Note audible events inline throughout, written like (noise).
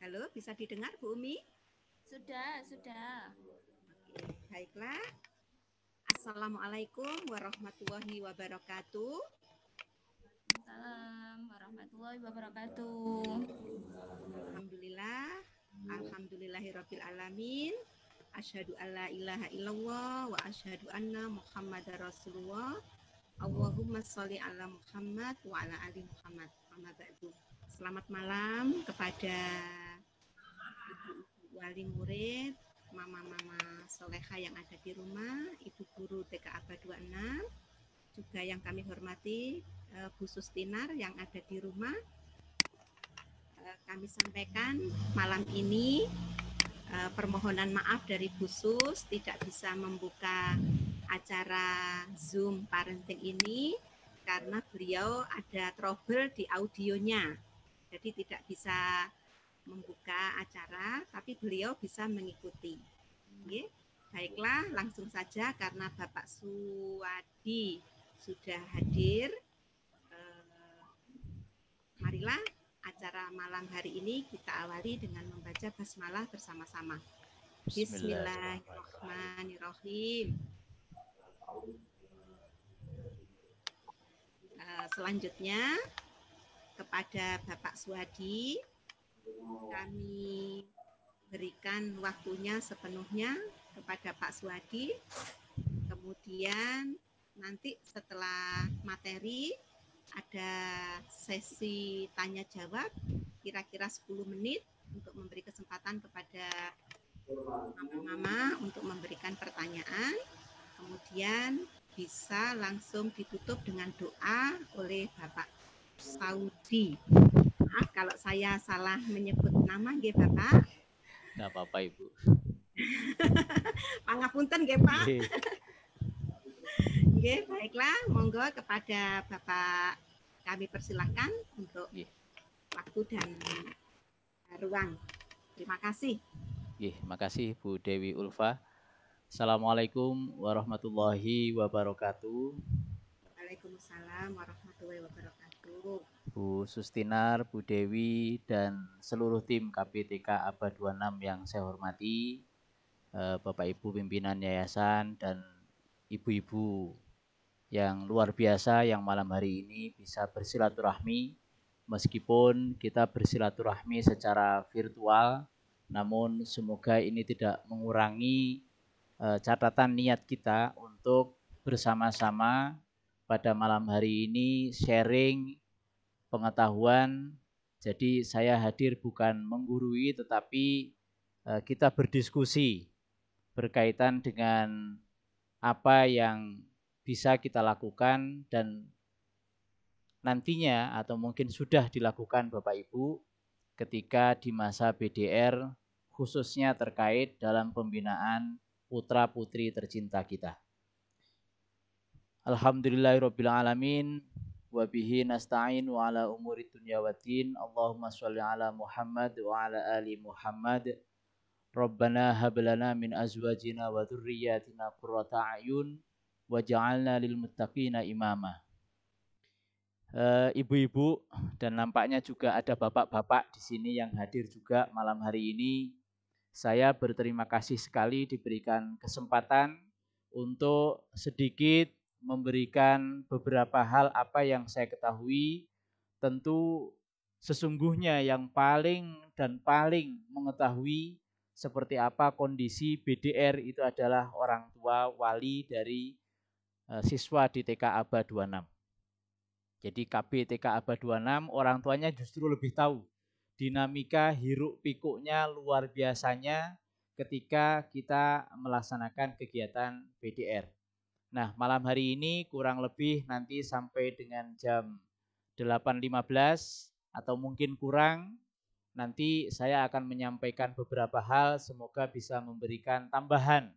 Halo, bisa didengar Bu Umi? Sudah, sudah. Oke, baiklah. Assalamualaikum warahmatullahi wabarakatuh. Assalamualaikum warahmatullahi wabarakatuh. Alhamdulillah. Alhamdulillahirabbil alamin. Asyhadu alla ilaha illallah wa asyhadu anna Muhammadar Rasulullah. Allahumma sholli ala Muhammad wa ala ali Muhammad. Amma ba'du. Selamat malam kepada wali murid, mama-mama soleha yang ada di rumah, ibu guru TK Aba 26, juga yang kami hormati eh, Bu Sustinar yang ada di rumah. Eh, kami sampaikan malam ini eh, permohonan maaf dari Bu Sus tidak bisa membuka acara Zoom parenting ini karena beliau ada trouble di audionya. Jadi tidak bisa membuka acara, tapi beliau bisa mengikuti. Okay. Baiklah, langsung saja karena Bapak Suwadi sudah hadir. Eh, marilah acara malam hari ini kita awali dengan membaca basmalah bersama-sama. Bismillahirrahmanirrahim. Eh, selanjutnya kepada Bapak Suwadi kami berikan waktunya sepenuhnya kepada Pak Suwadi. Kemudian nanti setelah materi ada sesi tanya jawab kira-kira 10 menit untuk memberi kesempatan kepada mama-mama untuk memberikan pertanyaan. Kemudian bisa langsung ditutup dengan doa oleh Bapak Saudi maaf kalau saya salah menyebut nama nggih Bapak. Enggak apa-apa Ibu. (laughs) Pangapunten nggih Pak. Nggih, iya. baiklah monggo kepada Bapak kami persilahkan untuk iya. waktu dan ruang. Terima kasih. Nggih, iya, terima kasih Bu Dewi Ulfa. Assalamualaikum warahmatullahi wabarakatuh. Waalaikumsalam warahmatullahi wabarakatuh. Bu Sustinar, Bu Dewi, dan seluruh tim KPTK Abad 26 yang saya hormati, eh, Bapak Ibu pimpinan yayasan, dan ibu-ibu yang luar biasa yang malam hari ini bisa bersilaturahmi, meskipun kita bersilaturahmi secara virtual, namun semoga ini tidak mengurangi eh, catatan niat kita untuk bersama-sama pada malam hari ini sharing pengetahuan. Jadi saya hadir bukan menggurui tetapi eh, kita berdiskusi berkaitan dengan apa yang bisa kita lakukan dan nantinya atau mungkin sudah dilakukan Bapak Ibu ketika di masa BDR khususnya terkait dalam pembinaan putra-putri tercinta kita. Alhamdulillahirabbil wa bihi nasta'in wa ala umuri dunya waddin. Allahumma shalli ala Muhammad wa ala ali Muhammad. Rabbana hab lana min azwajina wa dhurriyyatina qurrata a'yun waj'alna lil muttaqina imama. Eh, ibu-ibu uh, dan nampaknya juga ada bapak-bapak di sini yang hadir juga malam hari ini. Saya berterima kasih sekali diberikan kesempatan untuk sedikit memberikan beberapa hal apa yang saya ketahui. Tentu sesungguhnya yang paling dan paling mengetahui seperti apa kondisi BDR itu adalah orang tua wali dari e, siswa di TK ABA 26. Jadi KB TK ABA 26 orang tuanya justru lebih tahu dinamika hiruk pikuknya luar biasanya ketika kita melaksanakan kegiatan BDR. Nah, malam hari ini kurang lebih nanti sampai dengan jam 8.15 atau mungkin kurang, nanti saya akan menyampaikan beberapa hal semoga bisa memberikan tambahan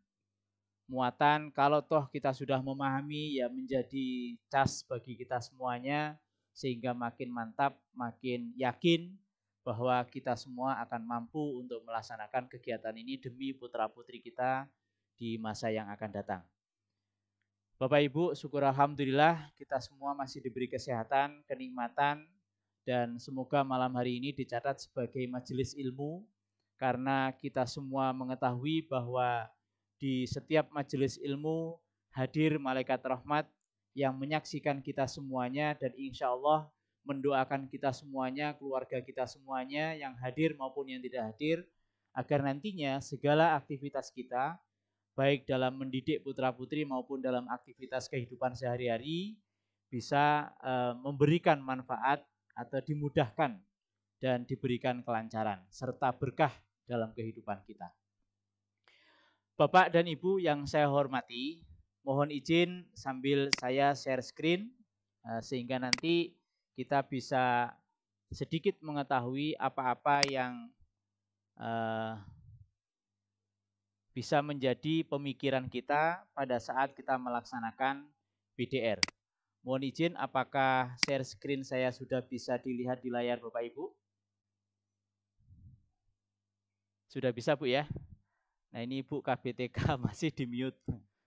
muatan kalau toh kita sudah memahami ya menjadi cas bagi kita semuanya sehingga makin mantap, makin yakin bahwa kita semua akan mampu untuk melaksanakan kegiatan ini demi putra-putri kita di masa yang akan datang. Bapak Ibu, syukur Alhamdulillah kita semua masih diberi kesehatan, kenikmatan, dan semoga malam hari ini dicatat sebagai majelis ilmu, karena kita semua mengetahui bahwa di setiap majelis ilmu hadir malaikat rahmat yang menyaksikan kita semuanya dan insya Allah mendoakan kita semuanya, keluarga kita semuanya yang hadir maupun yang tidak hadir, agar nantinya segala aktivitas kita baik dalam mendidik putra-putri maupun dalam aktivitas kehidupan sehari-hari bisa e, memberikan manfaat atau dimudahkan dan diberikan kelancaran serta berkah dalam kehidupan kita. Bapak dan Ibu yang saya hormati, mohon izin sambil saya share screen eh, sehingga nanti kita bisa sedikit mengetahui apa-apa yang eh, bisa menjadi pemikiran kita pada saat kita melaksanakan BDR. Mohon izin, apakah share screen saya sudah bisa dilihat di layar Bapak Ibu? Sudah bisa Bu ya? Nah ini Ibu KBTK (laughs) masih di mute.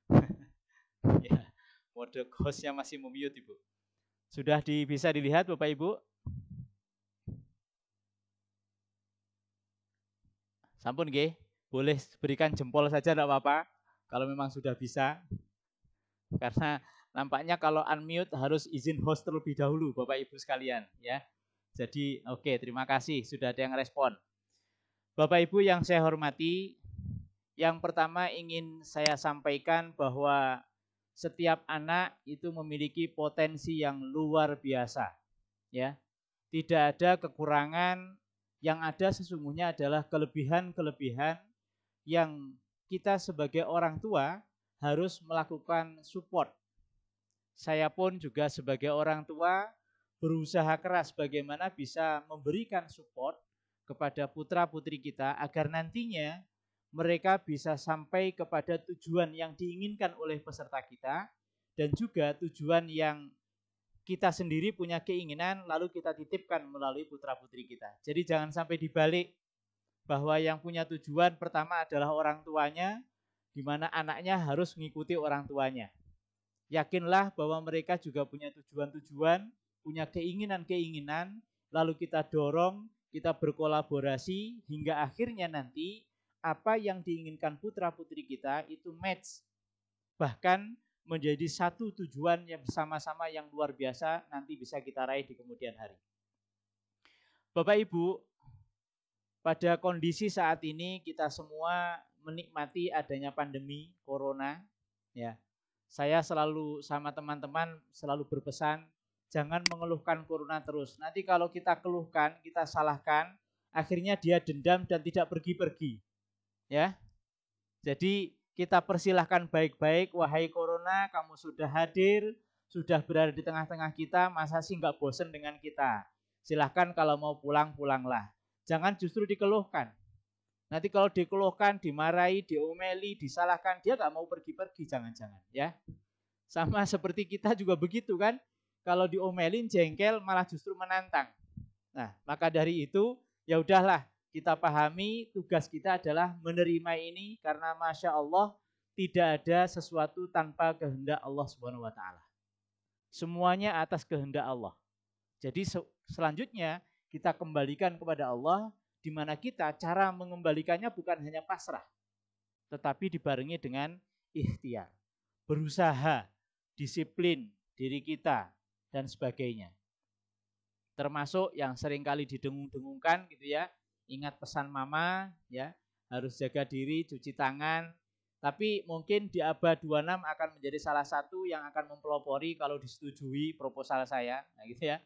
(laughs) ya, mode ghostnya masih memute Ibu. Sudah di, bisa dilihat Bapak Ibu? Sampun g boleh berikan jempol saja tidak apa-apa kalau memang sudah bisa. Karena nampaknya kalau unmute harus izin host terlebih dahulu Bapak Ibu sekalian ya. Jadi oke okay, terima kasih sudah ada yang respon. Bapak Ibu yang saya hormati, yang pertama ingin saya sampaikan bahwa setiap anak itu memiliki potensi yang luar biasa ya. Tidak ada kekurangan, yang ada sesungguhnya adalah kelebihan-kelebihan yang kita sebagai orang tua harus melakukan support. Saya pun juga sebagai orang tua berusaha keras bagaimana bisa memberikan support kepada putra-putri kita agar nantinya mereka bisa sampai kepada tujuan yang diinginkan oleh peserta kita dan juga tujuan yang kita sendiri punya keinginan lalu kita titipkan melalui putra-putri kita. Jadi jangan sampai dibalik bahwa yang punya tujuan pertama adalah orang tuanya, di mana anaknya harus mengikuti orang tuanya. Yakinlah bahwa mereka juga punya tujuan-tujuan, punya keinginan-keinginan, lalu kita dorong, kita berkolaborasi hingga akhirnya nanti apa yang diinginkan putra-putri kita itu match. Bahkan menjadi satu tujuan yang bersama-sama yang luar biasa nanti bisa kita raih di kemudian hari. Bapak Ibu, pada kondisi saat ini kita semua menikmati adanya pandemi corona ya. Saya selalu sama teman-teman selalu berpesan jangan mengeluhkan corona terus. Nanti kalau kita keluhkan, kita salahkan, akhirnya dia dendam dan tidak pergi-pergi. Ya. Jadi kita persilahkan baik-baik, wahai corona, kamu sudah hadir, sudah berada di tengah-tengah kita, masa sih nggak bosen dengan kita? Silahkan kalau mau pulang, pulanglah. Jangan justru dikeluhkan. Nanti kalau dikeluhkan, dimarahi, diomeli, disalahkan, dia nggak mau pergi-pergi jangan-jangan ya. Sama (laughs) seperti kita juga begitu kan. Kalau diomelin jengkel malah justru menantang. Nah, maka dari itu ya udahlah kita pahami tugas kita adalah menerima ini karena masya Allah tidak ada sesuatu tanpa kehendak Allah Subhanahu wa taala. Semuanya atas kehendak Allah. Jadi selanjutnya kita kembalikan kepada Allah, di mana kita cara mengembalikannya bukan hanya pasrah, tetapi dibarengi dengan ikhtiar. Berusaha, disiplin diri kita, dan sebagainya. Termasuk yang seringkali didengung-dengungkan gitu ya, ingat pesan mama ya, harus jaga diri, cuci tangan, tapi mungkin di abad 26 akan menjadi salah satu yang akan mempelopori kalau disetujui proposal saya, nah gitu ya.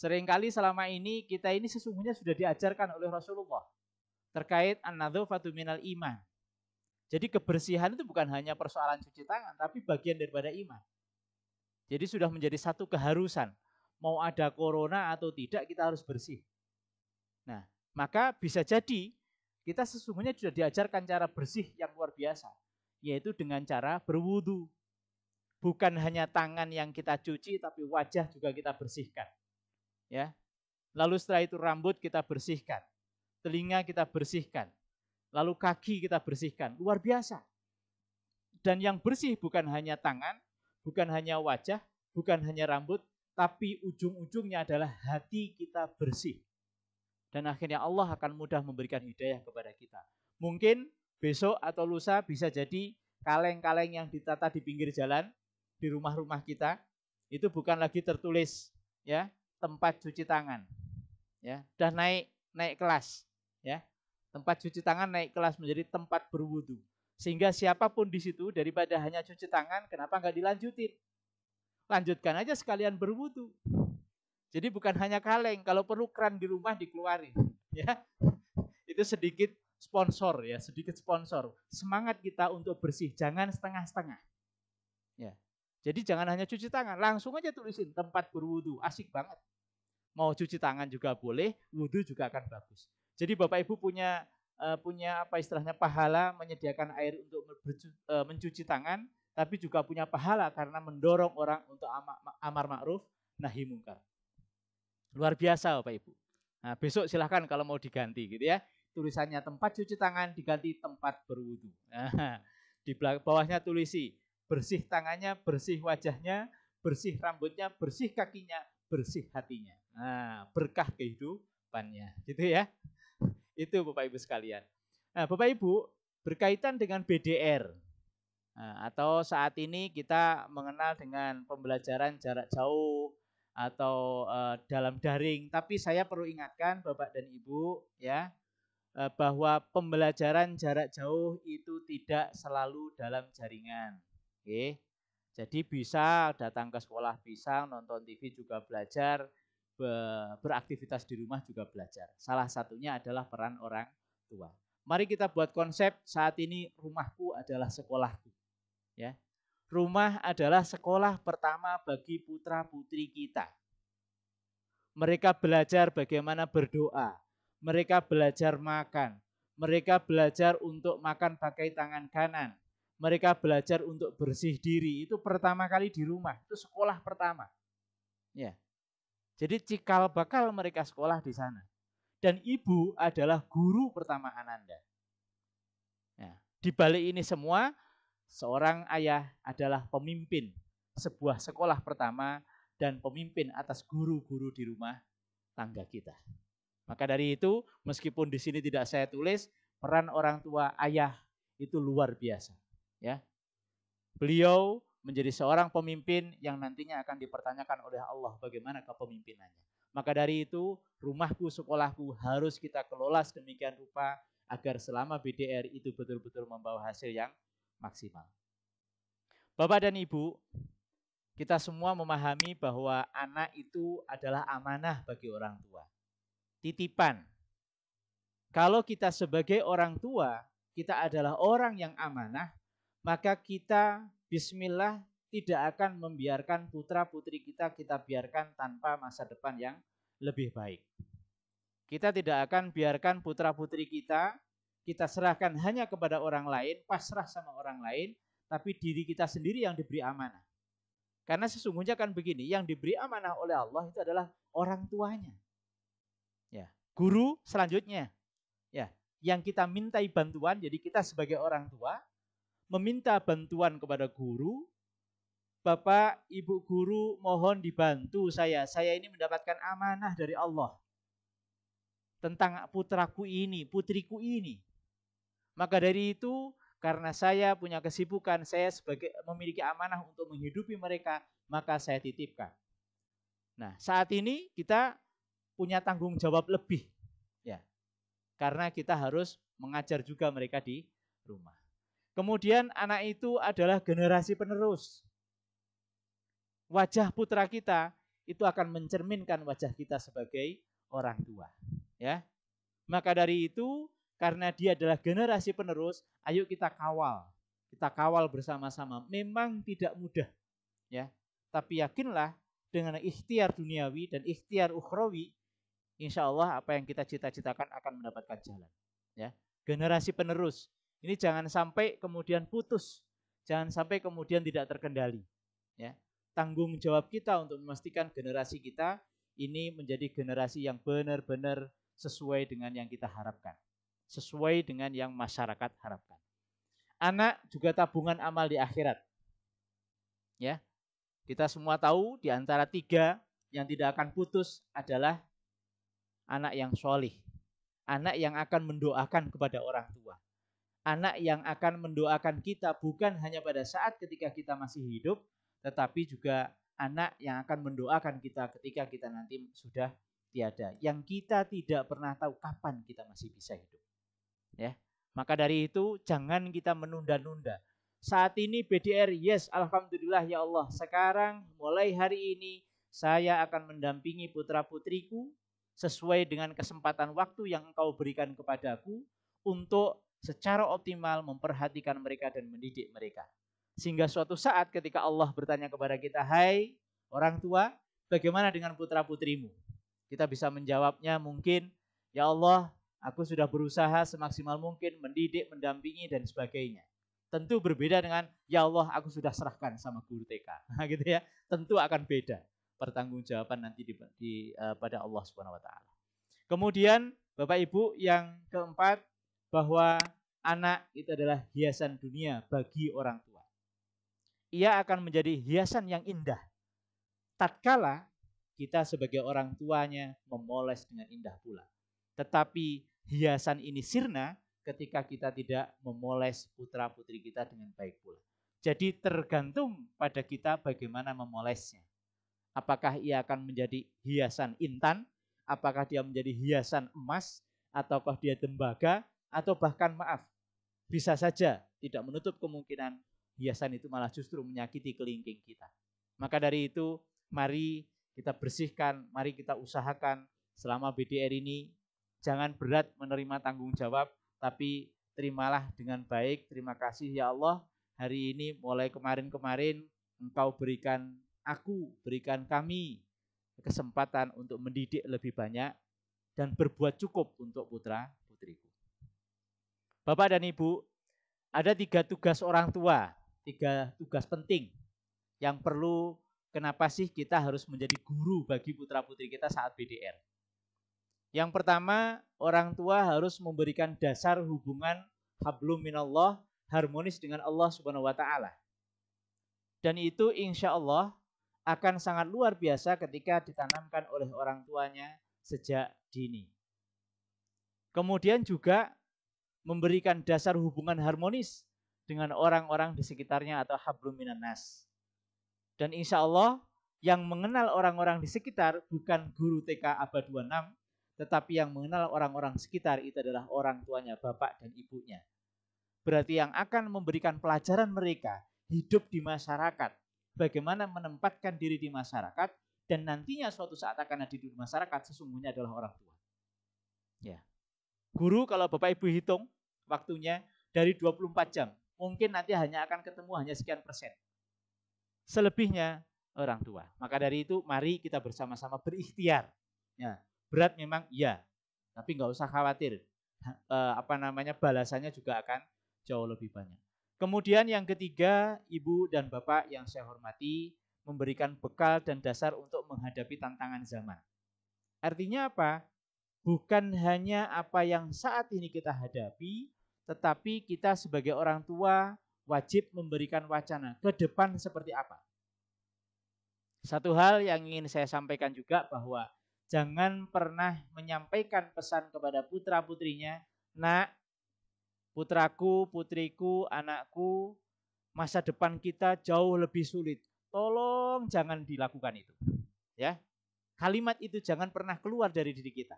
Seringkali selama ini kita ini sesungguhnya sudah diajarkan oleh Rasulullah terkait an-nadzafatu minal iman. Jadi kebersihan itu bukan hanya persoalan cuci tangan tapi bagian daripada iman. Jadi sudah menjadi satu keharusan. Mau ada corona atau tidak kita harus bersih. Nah, maka bisa jadi kita sesungguhnya sudah diajarkan cara bersih yang luar biasa, yaitu dengan cara berwudu. Bukan hanya tangan yang kita cuci tapi wajah juga kita bersihkan ya. Lalu setelah itu rambut kita bersihkan, telinga kita bersihkan, lalu kaki kita bersihkan. Luar biasa. Dan yang bersih bukan hanya tangan, bukan hanya wajah, bukan hanya rambut, tapi ujung-ujungnya adalah hati kita bersih. Dan akhirnya Allah akan mudah memberikan hidayah kepada kita. Mungkin besok atau lusa bisa jadi kaleng-kaleng yang ditata di pinggir jalan, di rumah-rumah kita, itu bukan lagi tertulis ya tempat cuci tangan. Ya, udah naik naik kelas, ya. Tempat cuci tangan naik kelas menjadi tempat berwudu. Sehingga siapapun di situ daripada hanya cuci tangan, kenapa nggak dilanjutin? Lanjutkan aja sekalian berwudu. Jadi bukan hanya kaleng, kalau perlu keran di rumah dikeluarin, ya. Itu sedikit sponsor ya, sedikit sponsor. Semangat kita untuk bersih, jangan setengah-setengah. Ya. Jadi jangan hanya cuci tangan, langsung aja tulisin tempat berwudu, asik banget. Mau cuci tangan juga boleh, wudhu juga akan bagus. Jadi Bapak Ibu punya uh, punya apa istilahnya pahala menyediakan air untuk uh, mencuci tangan, tapi juga punya pahala karena mendorong orang untuk amar, amar ma'ruf nahi mungkar. Luar biasa Bapak Ibu. Nah, besok silahkan kalau mau diganti gitu ya. Tulisannya tempat cuci tangan diganti tempat berwudu. Nah, di bawahnya tulisi bersih tangannya, bersih wajahnya, bersih rambutnya, bersih kakinya, bersih hatinya. Nah, berkah kehidupannya, gitu ya. Itu Bapak Ibu sekalian. Nah, Bapak Ibu, berkaitan dengan BDR nah, atau saat ini kita mengenal dengan pembelajaran jarak jauh atau uh, dalam daring, tapi saya perlu ingatkan Bapak dan Ibu ya eh, bahwa pembelajaran jarak jauh itu tidak selalu dalam jaringan. Oke. Jadi bisa datang ke sekolah bisa, nonton TV juga belajar, beraktivitas di rumah juga belajar. Salah satunya adalah peran orang tua. Mari kita buat konsep saat ini rumahku adalah sekolahku. Ya. Rumah adalah sekolah pertama bagi putra-putri kita. Mereka belajar bagaimana berdoa, mereka belajar makan, mereka belajar untuk makan pakai tangan kanan, mereka belajar untuk bersih diri. Itu pertama kali di rumah, itu sekolah pertama. Ya. Jadi cikal bakal mereka sekolah di sana. Dan ibu adalah guru pertama Ananda. Ya. Di balik ini semua, seorang ayah adalah pemimpin sebuah sekolah pertama dan pemimpin atas guru-guru di rumah tangga kita. Maka dari itu, meskipun di sini tidak saya tulis, peran orang tua ayah itu luar biasa. Ya, Beliau menjadi seorang pemimpin yang nantinya akan dipertanyakan oleh Allah bagaimana kepemimpinannya. Maka dari itu, rumahku, sekolahku harus kita kelola sedemikian rupa agar selama BDR itu betul-betul membawa hasil yang maksimal. Bapak dan Ibu, kita semua memahami bahwa anak itu adalah amanah bagi orang tua. Titipan. Kalau kita sebagai orang tua, kita adalah orang yang amanah, maka kita Bismillah tidak akan membiarkan putra-putri kita kita biarkan tanpa masa depan yang lebih baik. Kita tidak akan biarkan putra-putri kita kita serahkan hanya kepada orang lain, pasrah sama orang lain, tapi diri kita sendiri yang diberi amanah. Karena sesungguhnya kan begini, yang diberi amanah oleh Allah itu adalah orang tuanya. Ya, guru selanjutnya. Ya, yang kita mintai bantuan, jadi kita sebagai orang tua meminta bantuan kepada guru, Bapak, Ibu guru mohon dibantu saya. Saya ini mendapatkan amanah dari Allah tentang putraku ini, putriku ini. Maka dari itu, karena saya punya kesibukan, saya sebagai memiliki amanah untuk menghidupi mereka, maka saya titipkan. Nah, saat ini kita punya tanggung jawab lebih ya. Karena kita harus mengajar juga mereka di rumah. Kemudian anak itu adalah generasi penerus. Wajah putra kita itu akan mencerminkan wajah kita sebagai orang tua, ya. Maka dari itu, karena dia adalah generasi penerus, ayo kita kawal. Kita kawal bersama-sama. Memang tidak mudah, ya. Tapi yakinlah dengan ikhtiar duniawi dan ikhtiar ukhrawi, insya Allah apa yang kita cita-citakan akan mendapatkan jalan. Ya, generasi penerus ini jangan sampai kemudian putus, jangan sampai kemudian tidak terkendali. Ya. Tanggung jawab kita untuk memastikan generasi kita ini menjadi generasi yang benar-benar sesuai dengan yang kita harapkan, sesuai dengan yang masyarakat harapkan. Anak juga tabungan amal di akhirat. Ya, kita semua tahu di antara tiga yang tidak akan putus adalah anak yang sholih, anak yang akan mendoakan kepada orang tua anak yang akan mendoakan kita bukan hanya pada saat ketika kita masih hidup, tetapi juga anak yang akan mendoakan kita ketika kita nanti sudah tiada. Yang kita tidak pernah tahu kapan kita masih bisa hidup. Ya. Maka dari itu jangan kita menunda-nunda. Saat ini BDR, yes Alhamdulillah ya Allah. Sekarang mulai hari ini saya akan mendampingi putra putriku sesuai dengan kesempatan waktu yang engkau berikan kepadaku untuk secara optimal memperhatikan mereka dan mendidik mereka. Sehingga suatu saat ketika Allah bertanya kepada kita, "Hai orang tua, bagaimana dengan putra-putrimu?" Kita bisa menjawabnya mungkin, "Ya Allah, aku sudah berusaha semaksimal mungkin mendidik, mendampingi dan sebagainya." Tentu berbeda dengan, "Ya Allah, aku sudah serahkan sama guru TK." (laughs) Nah, gitu ya. Tentu akan beda pertanggungjawaban nanti di, di uh, pada Allah swt Kemudian Bapak Ibu yang keempat bahwa anak itu adalah hiasan dunia bagi orang tua. Ia akan menjadi hiasan yang indah tatkala kita sebagai orang tuanya memoles dengan indah pula. Tetapi hiasan ini sirna ketika kita tidak memoles putra-putri kita dengan baik pula. Jadi tergantung pada kita bagaimana memolesnya. Apakah ia akan menjadi hiasan intan, apakah dia menjadi hiasan emas, ataukah dia tembaga, atau bahkan maaf, bisa saja tidak menutup kemungkinan hiasan itu malah justru menyakiti kelingking kita. Maka dari itu, mari kita bersihkan, mari kita usahakan selama BDR ini jangan berat menerima tanggung jawab, tapi terimalah dengan baik. Terima kasih ya Allah, hari ini mulai kemarin-kemarin Engkau berikan aku, berikan kami kesempatan untuk mendidik lebih banyak dan berbuat cukup untuk putra Bapak dan Ibu, ada tiga tugas orang tua, tiga tugas penting yang perlu kenapa sih kita harus menjadi guru bagi putra-putri kita saat BDR. Yang pertama, orang tua harus memberikan dasar hubungan hablum minallah, harmonis dengan Allah Subhanahu wa taala. Dan itu insya Allah akan sangat luar biasa ketika ditanamkan oleh orang tuanya sejak dini. Kemudian juga memberikan dasar hubungan harmonis dengan orang-orang di sekitarnya atau hablum minanas. Dan insya Allah yang mengenal orang-orang di sekitar bukan guru TK abad 26, tetapi yang mengenal orang-orang sekitar itu adalah orang tuanya, bapak dan ibunya. Berarti yang akan memberikan pelajaran mereka hidup di masyarakat, bagaimana menempatkan diri di masyarakat, dan nantinya suatu saat akan ada di masyarakat sesungguhnya adalah orang tua. Ya. Guru kalau Bapak Ibu hitung waktunya dari 24 jam, mungkin nanti hanya akan ketemu hanya sekian persen. Selebihnya orang tua. Maka dari itu mari kita bersama-sama berikhtiar. Ya, berat memang iya, tapi nggak usah khawatir. E, apa namanya balasannya juga akan jauh lebih banyak. Kemudian yang ketiga, ibu dan bapak yang saya hormati memberikan bekal dan dasar untuk menghadapi tantangan zaman. Artinya apa? bukan hanya apa yang saat ini kita hadapi, tetapi kita sebagai orang tua wajib memberikan wacana ke depan seperti apa. Satu hal yang ingin saya sampaikan juga bahwa jangan pernah menyampaikan pesan kepada putra-putrinya, "Nak, putraku, putriku, anakku, masa depan kita jauh lebih sulit. Tolong jangan dilakukan itu." Ya. Kalimat itu jangan pernah keluar dari diri kita.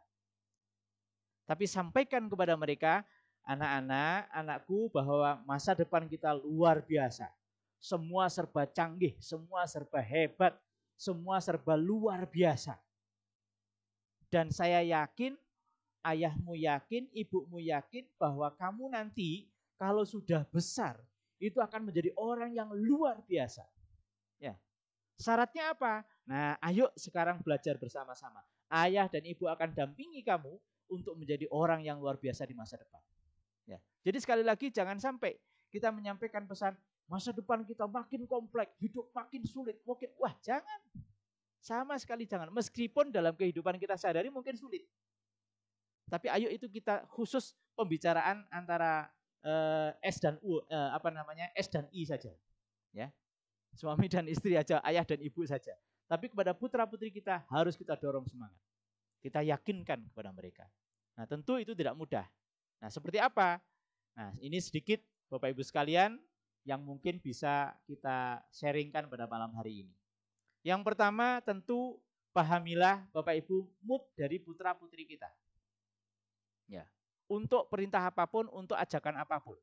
Tapi sampaikan kepada mereka, anak-anak, anakku bahwa masa depan kita luar biasa. Semua serba canggih, semua serba hebat, semua serba luar biasa. Dan saya yakin, ayahmu yakin, ibumu yakin bahwa kamu nanti kalau sudah besar, itu akan menjadi orang yang luar biasa. Ya. Syaratnya apa? Nah, ayo sekarang belajar bersama-sama. Ayah dan ibu akan dampingi kamu untuk menjadi orang yang luar biasa di masa depan. Ya. Jadi sekali lagi jangan sampai kita menyampaikan pesan masa depan kita makin kompleks, hidup makin sulit, mungkin wah jangan. Sama sekali jangan. Meskipun dalam kehidupan kita sadari mungkin sulit. Tapi ayo itu kita khusus pembicaraan antara uh, S dan U uh, apa namanya? S dan I saja. Ya. Suami dan istri aja, ayah dan ibu saja. Tapi kepada putra-putri kita harus kita dorong semangat. Kita yakinkan kepada mereka Nah, tentu itu tidak mudah. Nah, seperti apa? Nah, ini sedikit Bapak Ibu sekalian yang mungkin bisa kita sharingkan pada malam hari ini. Yang pertama tentu pahamilah Bapak Ibu mood dari putra-putri kita. Ya. Untuk perintah apapun, untuk ajakan apapun.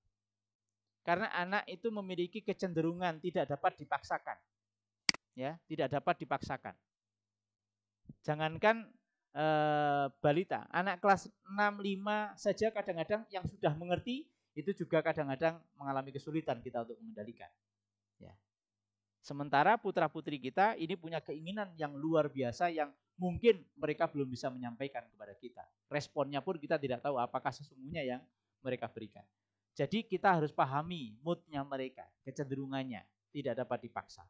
Karena anak itu memiliki kecenderungan tidak dapat dipaksakan. Ya, tidak dapat dipaksakan. Jangankan e, balita. Anak kelas 6, 5 saja kadang-kadang yang sudah mengerti itu juga kadang-kadang mengalami kesulitan kita untuk mengendalikan. Ya. Sementara putra-putri kita ini punya keinginan yang luar biasa yang mungkin mereka belum bisa menyampaikan kepada kita. Responnya pun kita tidak tahu apakah sesungguhnya yang mereka berikan. Jadi kita harus pahami moodnya mereka, kecenderungannya, tidak dapat dipaksa.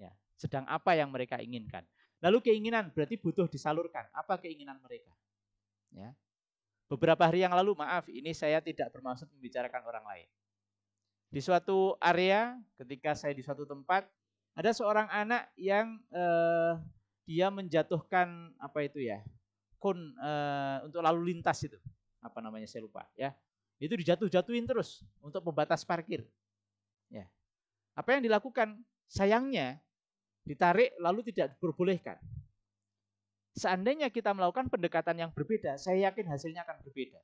Ya, sedang apa yang mereka inginkan. Lalu keinginan berarti butuh disalurkan. Apa keinginan mereka? Ya. Beberapa hari yang lalu, maaf, ini saya tidak bermaksud membicarakan orang lain. Di suatu area, ketika saya di suatu tempat, ada seorang anak yang eh, dia menjatuhkan apa itu ya kon eh, untuk lalu lintas itu apa namanya saya lupa ya itu dijatuh-jatuhin terus untuk pembatas parkir ya apa yang dilakukan sayangnya ditarik lalu tidak diperbolehkan. Seandainya kita melakukan pendekatan yang berbeda, saya yakin hasilnya akan berbeda.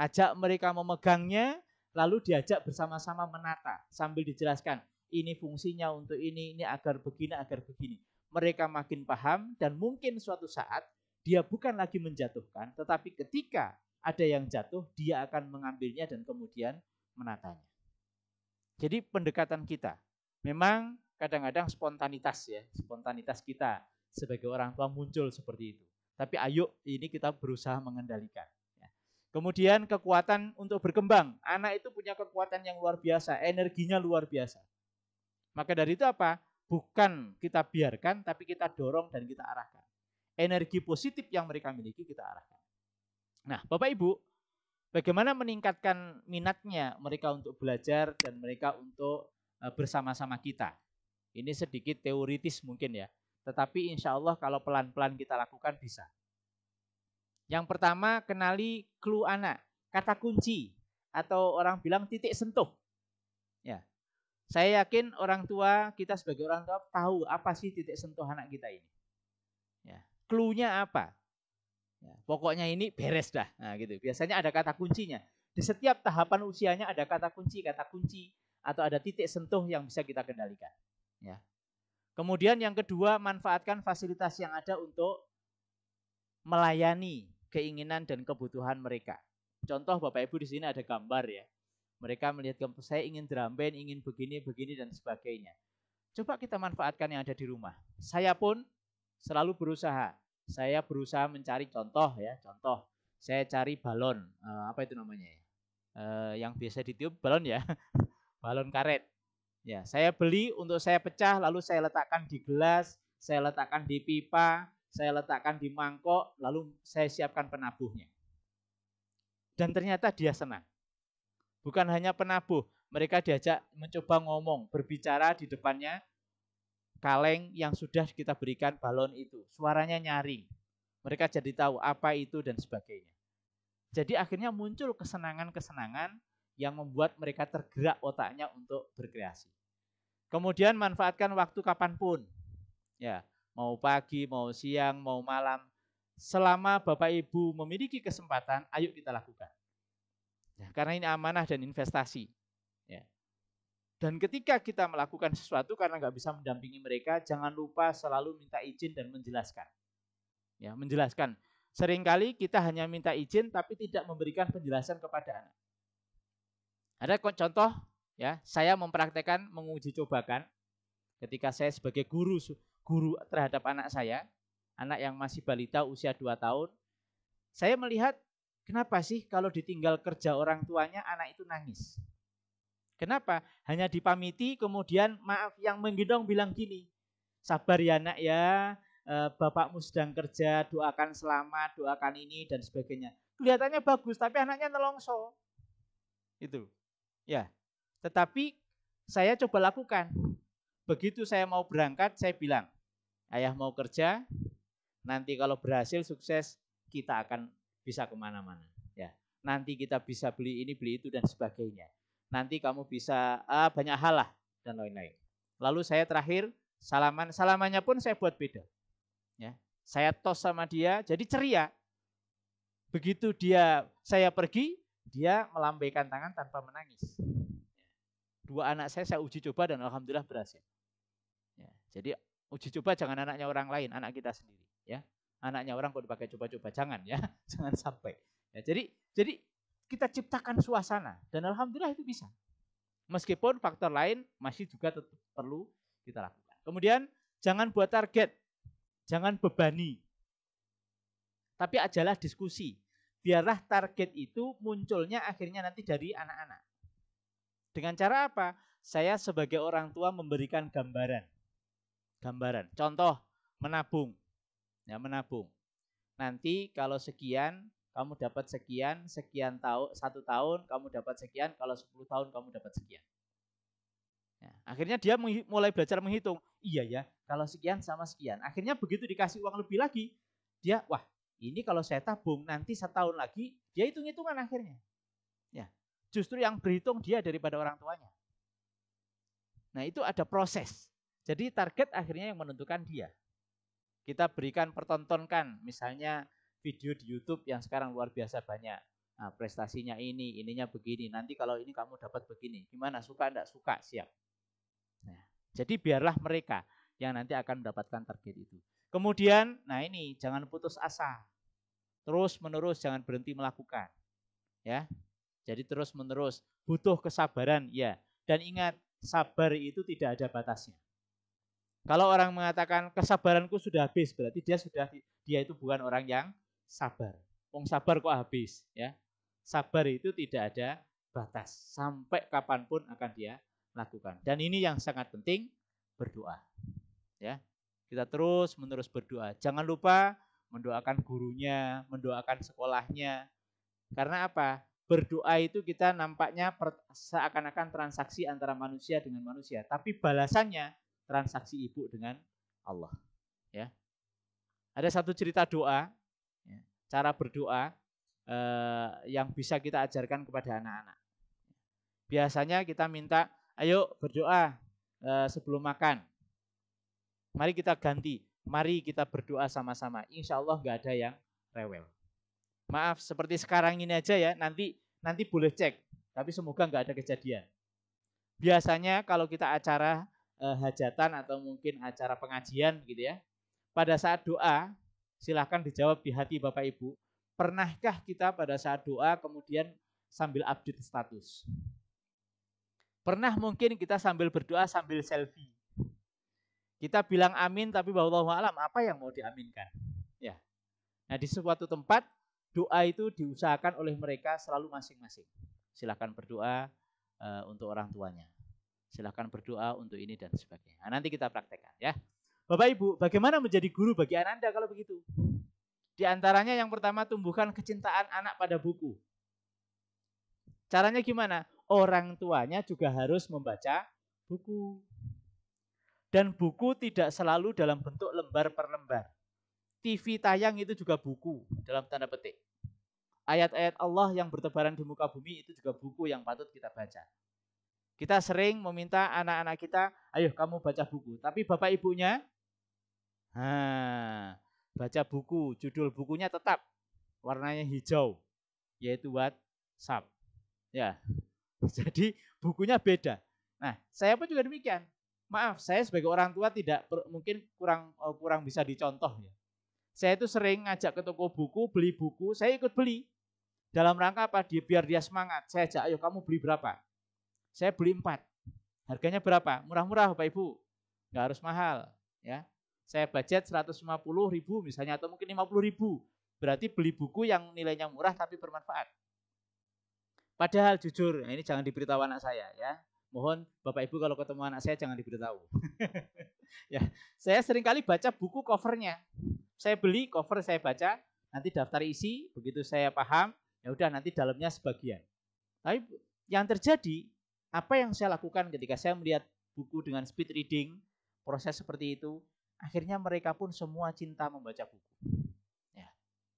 Ajak mereka memegangnya, lalu diajak bersama-sama menata sambil dijelaskan ini fungsinya untuk ini, ini agar begini, agar begini. Mereka makin paham dan mungkin suatu saat dia bukan lagi menjatuhkan, tetapi ketika ada yang jatuh, dia akan mengambilnya dan kemudian menatanya. Jadi pendekatan kita memang kadang-kadang spontanitas ya, spontanitas kita sebagai orang tua muncul seperti itu. Tapi ayo ini kita berusaha mengendalikan. Ya. Kemudian kekuatan untuk berkembang. Anak itu punya kekuatan yang luar biasa, energinya luar biasa. Maka dari itu apa? Bukan kita biarkan, tapi kita dorong dan kita arahkan. Energi positif yang mereka miliki kita arahkan. Nah, Bapak Ibu, bagaimana meningkatkan minatnya mereka untuk belajar dan mereka untuk e, bersama-sama kita? Ini sedikit teoritis mungkin ya. Tetapi insya Allah kalau pelan-pelan kita lakukan bisa. Yang pertama, kenali clue anak, kata kunci, atau orang bilang titik sentuh. Ya, Saya yakin orang tua, kita sebagai orang tua tahu apa sih titik sentuh anak kita ini. Ya. clue apa? Ya. Pokoknya ini beres dah. Nah, gitu. Biasanya ada kata kuncinya. Di setiap tahapan usianya ada kata kunci, kata kunci, atau ada titik sentuh yang bisa kita kendalikan. Ya. Kemudian yang kedua, manfaatkan fasilitas yang ada untuk melayani keinginan dan kebutuhan mereka. Contoh Bapak Ibu di sini ada gambar ya. Mereka melihat gambar, saya ingin drum band, ingin begini, begini, dan sebagainya. Coba kita manfaatkan yang ada di rumah. Saya pun selalu berusaha. Saya berusaha mencari contoh ya, contoh. Saya cari balon, eh, apa itu namanya ya? Eh, yang biasa ditiup balon ya, (laughs) balon karet. Ya, saya beli untuk saya pecah lalu saya letakkan di gelas, saya letakkan di pipa, saya letakkan di mangkok, lalu saya siapkan penabuhnya. Dan ternyata dia senang. Bukan hanya penabuh, mereka diajak mencoba ngomong, berbicara di depannya kaleng yang sudah kita berikan balon itu. Suaranya nyaring. Mereka jadi tahu apa itu dan sebagainya. Jadi akhirnya muncul kesenangan-kesenangan yang membuat mereka tergerak otaknya untuk berkreasi. Kemudian manfaatkan waktu kapanpun. Ya, mau pagi, mau siang, mau malam. Selama Bapak Ibu memiliki kesempatan, ayo kita lakukan. Ya, karena ini amanah dan investasi. Ya. Dan ketika kita melakukan sesuatu karena nggak bisa mendampingi mereka, jangan lupa selalu minta izin dan menjelaskan. Ya, menjelaskan. Seringkali kita hanya minta izin tapi tidak memberikan penjelasan kepada anak. Ada contoh ya, saya mempraktekkan menguji cobakan ketika saya sebagai guru guru terhadap anak saya, anak yang masih balita usia 2 tahun, saya melihat kenapa sih kalau ditinggal kerja orang tuanya anak itu nangis? Kenapa? Hanya dipamiti kemudian maaf yang menggendong bilang gini, sabar ya anak ya, eh, bapakmu sedang kerja, doakan selamat, doakan ini dan sebagainya. Kelihatannya bagus tapi anaknya nelongso. Itu. Ya, tetapi saya coba lakukan. Begitu saya mau berangkat, saya bilang, ayah mau kerja, nanti kalau berhasil sukses, kita akan bisa kemana-mana. Ya, nanti kita bisa beli ini, beli itu, dan sebagainya. Nanti kamu bisa ah, banyak hal lah, dan lain-lain. Lalu saya terakhir, salaman, salamannya pun saya buat beda. Ya, saya tos sama dia, jadi ceria. Begitu dia, saya pergi, dia melambaikan tangan tanpa menangis. Dua anak saya saya uji coba dan alhamdulillah berhasil. Ya, jadi uji coba jangan anaknya orang lain, anak kita sendiri. Ya, anaknya orang kok dipakai coba-coba jangan ya, (laughs) jangan sampai. Ya, jadi jadi kita ciptakan suasana dan alhamdulillah itu bisa. Meskipun faktor lain masih juga tetap perlu kita lakukan. Kemudian jangan buat target, jangan bebani. Tapi ajalah diskusi biarlah target itu munculnya akhirnya nanti dari anak-anak. Dengan cara apa? Saya sebagai orang tua memberikan gambaran. Gambaran. Contoh, menabung. Ya, menabung. Nanti kalau sekian, kamu dapat sekian, sekian tahun, satu tahun kamu dapat sekian, kalau sepuluh tahun kamu dapat sekian. Ya, akhirnya dia mulai belajar menghitung. Iya ya, kalau sekian sama sekian. Akhirnya begitu dikasih uang lebih lagi, dia wah ini kalau saya tabung nanti setahun lagi dia hitung-hitungan akhirnya. Ya. Justru yang berhitung dia daripada orang tuanya. Nah, itu ada proses. Jadi target akhirnya yang menentukan dia. Kita berikan pertontonkan misalnya video di YouTube yang sekarang luar biasa banyak. Nah, prestasinya ini, ininya begini. Nanti kalau ini kamu dapat begini. Gimana? Suka enggak? Suka, siap. Nah, jadi biarlah mereka yang nanti akan mendapatkan target itu. Kemudian, nah ini jangan putus asa terus menerus jangan berhenti melakukan. Ya. Jadi terus menerus butuh kesabaran ya. Dan ingat sabar itu tidak ada batasnya. Kalau orang mengatakan kesabaranku sudah habis berarti dia sudah dia itu bukan orang yang sabar. Wong sabar kok habis ya. Sabar itu tidak ada batas sampai kapanpun akan dia lakukan. Dan ini yang sangat penting berdoa. Ya. Kita terus menerus berdoa. Jangan lupa mendoakan gurunya, mendoakan sekolahnya. Karena apa? Berdoa itu kita nampaknya seakan-akan transaksi antara manusia dengan manusia, tapi balasannya transaksi ibu dengan Allah. Ya. Ada satu cerita doa, ya, cara berdoa eh, yang bisa kita ajarkan kepada anak-anak. Biasanya kita minta, ayo berdoa eh, sebelum makan. Mari kita ganti Mari kita berdoa sama-sama. Insya Allah nggak ada yang rewel. Maaf, seperti sekarang ini aja ya. Nanti nanti boleh cek, tapi semoga nggak ada kejadian. Biasanya kalau kita acara e, hajatan atau mungkin acara pengajian gitu ya, pada saat doa silahkan dijawab di hati Bapak Ibu. Pernahkah kita pada saat doa kemudian sambil update status? Pernah mungkin kita sambil berdoa sambil selfie? Kita bilang amin tapi bahwa alam apa yang mau diaminkan. Ya. Nah, di suatu tempat doa itu diusahakan oleh mereka selalu masing-masing. Silahkan berdoa e, untuk orang tuanya. Silahkan berdoa untuk ini dan sebagainya. Nah, nanti kita praktekkan ya. Bapak Ibu, bagaimana menjadi guru bagi anak Anda kalau begitu? Di antaranya yang pertama tumbuhkan kecintaan anak pada buku. Caranya gimana? Orang tuanya juga harus membaca buku. Dan buku tidak selalu dalam bentuk lembar per lembar. TV tayang itu juga buku dalam tanda petik. Ayat-ayat Allah yang bertebaran di muka bumi itu juga buku yang patut kita baca. Kita sering meminta anak-anak kita, ayo kamu baca buku. Tapi bapak ibunya, ha, baca buku, judul bukunya tetap warnanya hijau, yaitu WhatsApp. Ya, (laughs) jadi bukunya beda. Nah, saya pun juga demikian maaf saya sebagai orang tua tidak mungkin kurang eh, kurang bisa dicontoh ya. Saya itu sering ngajak ke toko buku beli buku, saya ikut beli. Dalam rangka apa? Dia, biar dia semangat. Saya ajak, ayo kamu beli berapa? Saya beli empat. Harganya berapa? Murah-murah Bapak Ibu. Nggak harus mahal. ya. Saya budget 150 ribu misalnya atau mungkin 50 ribu. Berarti beli buku yang nilainya murah tapi bermanfaat. Padahal jujur, nah ini jangan diberitahu anak saya ya. Mohon Bapak Ibu kalau ketemu anak saya jangan diberitahu. (laughs) ya, saya sering kali baca buku covernya. Saya beli cover saya baca, nanti daftar isi, begitu saya paham, ya udah nanti dalamnya sebagian. Tapi yang terjadi, apa yang saya lakukan ketika saya melihat buku dengan speed reading, proses seperti itu, akhirnya mereka pun semua cinta membaca buku. Ya,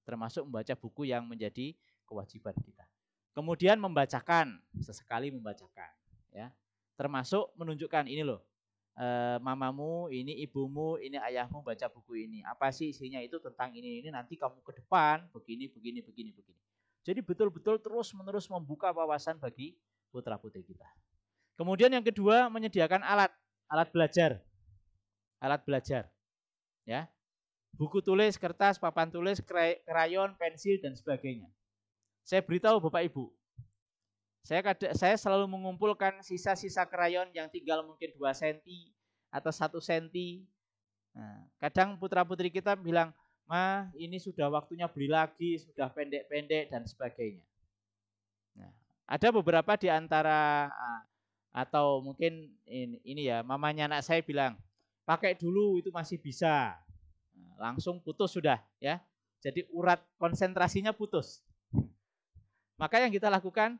termasuk membaca buku yang menjadi kewajiban kita. Kemudian membacakan, sesekali membacakan. Ya, Termasuk menunjukkan ini loh, e, mamamu, ini ibumu, ini ayahmu baca buku ini. Apa sih isinya itu tentang ini ini nanti kamu ke depan begini begini begini begini. Jadi betul-betul terus-menerus membuka wawasan bagi putra-putri kita. Kemudian yang kedua menyediakan alat, alat belajar. Alat belajar. Ya. Buku tulis, kertas, papan tulis, krayon, pensil dan sebagainya. Saya beritahu Bapak Ibu, saya kada, saya selalu mengumpulkan sisa-sisa krayon yang tinggal mungkin 2 cm atau 1 cm. Nah, kadang putra-putri kita bilang, "Ma, ini sudah waktunya beli lagi, sudah pendek-pendek dan sebagainya." Nah, ada beberapa di antara ah, atau mungkin ini, ini ya, mamanya anak saya bilang, "Pakai dulu itu masih bisa." Nah, langsung putus sudah ya. Jadi urat konsentrasinya putus. Maka yang kita lakukan,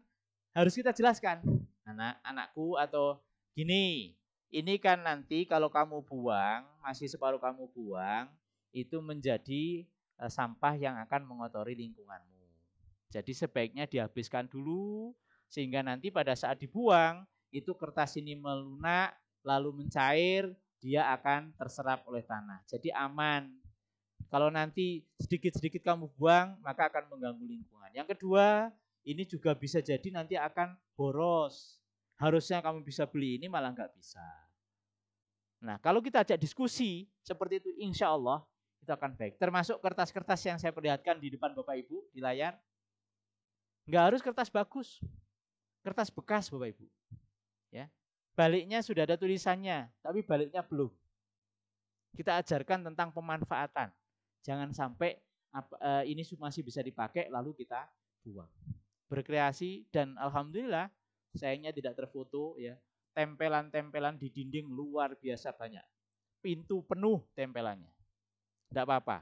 harus kita jelaskan. Anak-anakku atau gini, ini kan nanti kalau kamu buang, masih separuh kamu buang, itu menjadi e, sampah yang akan mengotori lingkunganmu. Jadi sebaiknya dihabiskan dulu sehingga nanti pada saat dibuang itu kertas ini melunak lalu mencair, dia akan terserap oleh tanah. Jadi aman. Kalau nanti sedikit-sedikit kamu buang, maka akan mengganggu lingkungan. Yang kedua, ini juga bisa jadi nanti akan boros. Harusnya kamu bisa beli ini malah nggak bisa. Nah kalau kita ajak diskusi seperti itu insya Allah itu akan baik. Termasuk kertas-kertas yang saya perlihatkan di depan Bapak Ibu di layar. Nggak harus kertas bagus. Kertas bekas Bapak Ibu. Ya, Baliknya sudah ada tulisannya, tapi baliknya belum. Kita ajarkan tentang pemanfaatan. Jangan sampai eh, ini masih bisa dipakai lalu kita buang berkreasi dan alhamdulillah sayangnya tidak terfoto ya. Tempelan-tempelan di dinding luar biasa banyak. Pintu penuh tempelannya. Tidak apa-apa.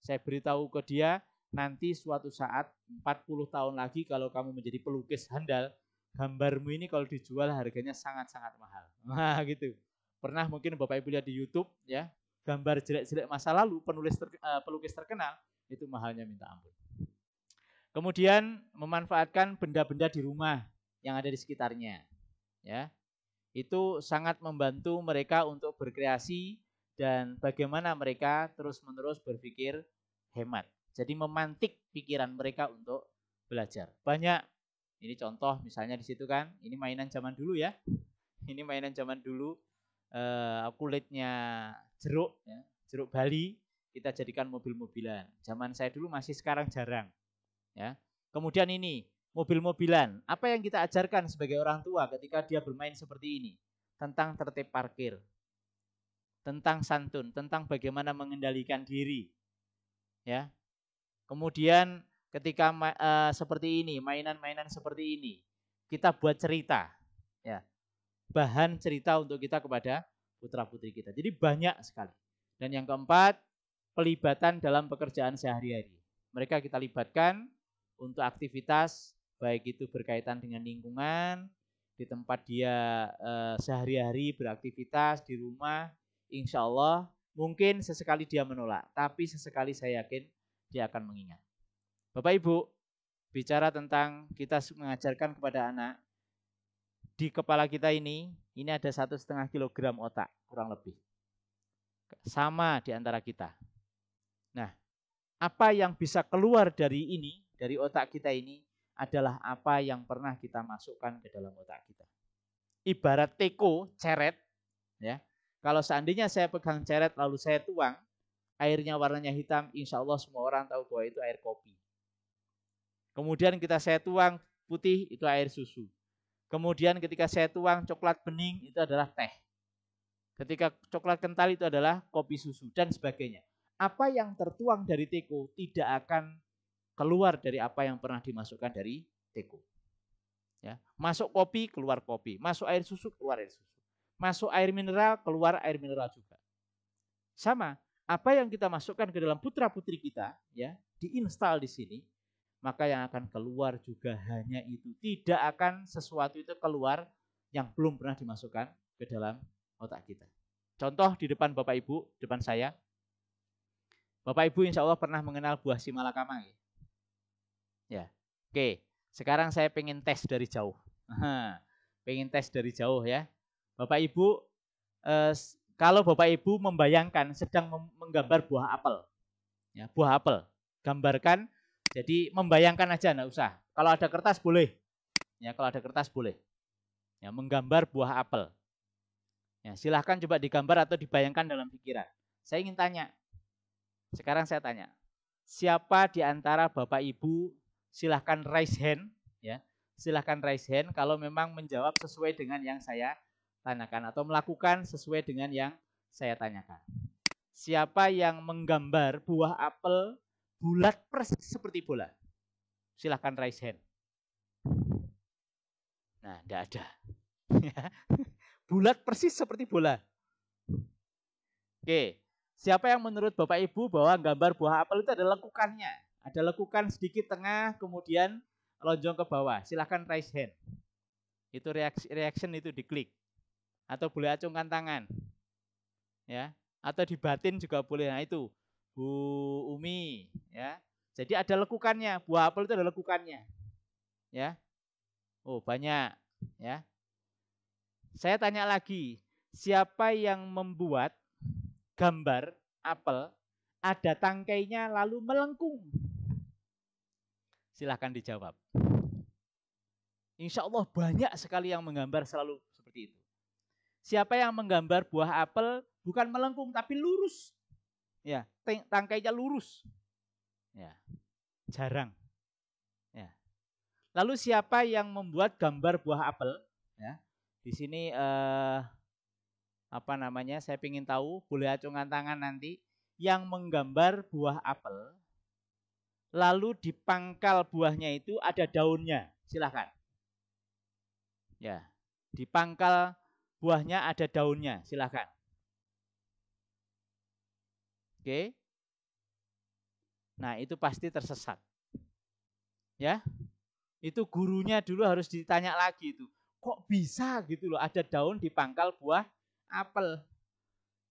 Saya beritahu ke dia nanti suatu saat 40 tahun lagi kalau kamu menjadi pelukis handal, gambarmu ini kalau dijual harganya sangat-sangat mahal. (laughs) Nah gitu. Pernah mungkin Bapak Ibu lihat di YouTube ya, gambar jelek-jelek masa lalu penulis ter, eh, pelukis terkenal itu mahalnya minta ampun. Kemudian memanfaatkan benda-benda di rumah yang ada di sekitarnya. Ya. Itu sangat membantu mereka untuk berkreasi dan bagaimana mereka terus-menerus berpikir hemat. Jadi memantik pikiran mereka untuk belajar. Banyak ini contoh misalnya di situ kan, ini mainan zaman dulu ya. Ini mainan zaman dulu eh, kulitnya jeruk ya, jeruk Bali kita jadikan mobil-mobilan. Zaman saya dulu masih sekarang jarang. Ya. Kemudian ini, mobil-mobilan. Apa yang kita ajarkan sebagai orang tua ketika dia bermain seperti ini? Tentang tertib parkir. Tentang santun, tentang bagaimana mengendalikan diri. Ya. Kemudian ketika uh, seperti ini, mainan-mainan seperti ini, kita buat cerita. Ya. Bahan cerita untuk kita kepada putra-putri kita. Jadi banyak sekali. Dan yang keempat, pelibatan dalam pekerjaan sehari-hari. Mereka kita libatkan untuk aktivitas baik itu berkaitan dengan lingkungan di tempat dia e, sehari-hari beraktivitas di rumah insya Allah mungkin sesekali dia menolak tapi sesekali saya yakin dia akan mengingat Bapak Ibu bicara tentang kita mengajarkan kepada anak di kepala kita ini ini ada satu setengah kilogram otak kurang lebih sama di antara kita nah apa yang bisa keluar dari ini dari otak kita ini adalah apa yang pernah kita masukkan ke dalam otak kita. Ibarat teko, ceret, ya. Kalau seandainya saya pegang ceret lalu saya tuang, airnya warnanya hitam, insya Allah semua orang tahu bahwa itu air kopi. Kemudian kita saya tuang putih, itu air susu. Kemudian ketika saya tuang coklat bening, itu adalah teh. Ketika coklat kental itu adalah kopi susu dan sebagainya. Apa yang tertuang dari teko tidak akan keluar dari apa yang pernah dimasukkan dari teko. Ya, masuk kopi, keluar kopi. Masuk air susu, keluar air susu. Masuk air mineral, keluar air mineral juga. Sama, apa yang kita masukkan ke dalam putra-putri kita, ya, diinstal di sini, maka yang akan keluar juga hanya itu. Tidak akan sesuatu itu keluar yang belum pernah dimasukkan ke dalam otak kita. Contoh di depan Bapak Ibu, depan saya. Bapak Ibu insya Allah pernah mengenal buah simalakama. Ya? Ya. Oke, sekarang saya pengen tes dari jauh. pengen tes dari jauh ya. Bapak Ibu, eh, kalau Bapak Ibu membayangkan sedang menggambar buah apel. Ya, buah apel. Gambarkan, jadi membayangkan aja enggak usah. Kalau ada kertas boleh. Ya, kalau ada kertas boleh. Ya, menggambar buah apel. Ya, silahkan coba digambar atau dibayangkan dalam pikiran. Saya ingin tanya. Sekarang saya tanya. Siapa di antara Bapak Ibu silahkan raise hand ya. Silahkan raise hand kalau memang menjawab sesuai dengan yang saya tanyakan atau melakukan sesuai dengan yang saya tanyakan. Siapa yang menggambar buah apel bulat persis seperti bola? Silahkan raise hand. Nah, tidak ada. (laughs) bulat persis seperti bola. Oke, siapa yang menurut Bapak Ibu bahwa gambar buah apel itu adalah lekukannya? Ada lekukan sedikit tengah, kemudian lonjong ke bawah. Silahkan raise hand. Itu reaksi, reaction itu diklik. Atau boleh acungkan tangan. Ya, atau di batin juga boleh. Nah itu Bu Umi, ya. Jadi ada lekukannya. Buah apel itu ada lekukannya. Ya. Oh, banyak, ya. Saya tanya lagi, siapa yang membuat gambar apel ada tangkainya lalu melengkung Silahkan dijawab. Insya Allah banyak sekali yang menggambar selalu seperti itu. Siapa yang menggambar buah apel bukan melengkung tapi lurus. Ya, tangkainya lurus. Ya. Jarang. Ya. Lalu siapa yang membuat gambar buah apel? Ya. Di sini eh, apa namanya? Saya ingin tahu, boleh acungan tangan nanti yang menggambar buah apel lalu di pangkal buahnya itu ada daunnya. Silahkan. Ya, di pangkal buahnya ada daunnya. Silahkan. Oke. Nah, itu pasti tersesat. Ya. Itu gurunya dulu harus ditanya lagi itu. Kok bisa gitu loh ada daun di pangkal buah apel.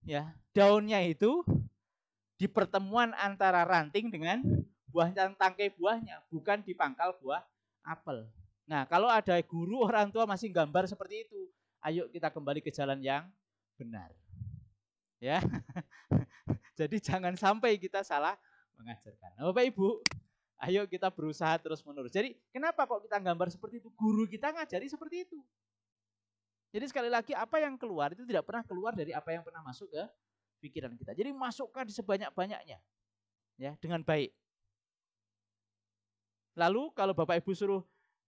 Ya, daunnya itu di pertemuan antara ranting dengan buah yang tangkai buahnya, bukan di pangkal buah apel. Nah, kalau ada guru (laughs) orang tua masih gambar seperti itu, ayo kita kembali ke jalan yang benar. Ya. (laughs) Jadi jangan sampai kita salah mengajarkan. Nah, Bapak Ibu, ayo kita berusaha terus-menerus. Jadi, kenapa kok kita gambar seperti itu? Guru kita ngajari seperti itu. Jadi sekali lagi apa yang keluar itu tidak pernah keluar dari apa yang pernah masuk ke pikiran kita. Jadi masukkan sebanyak-banyaknya ya dengan baik. Lalu kalau Bapak Ibu suruh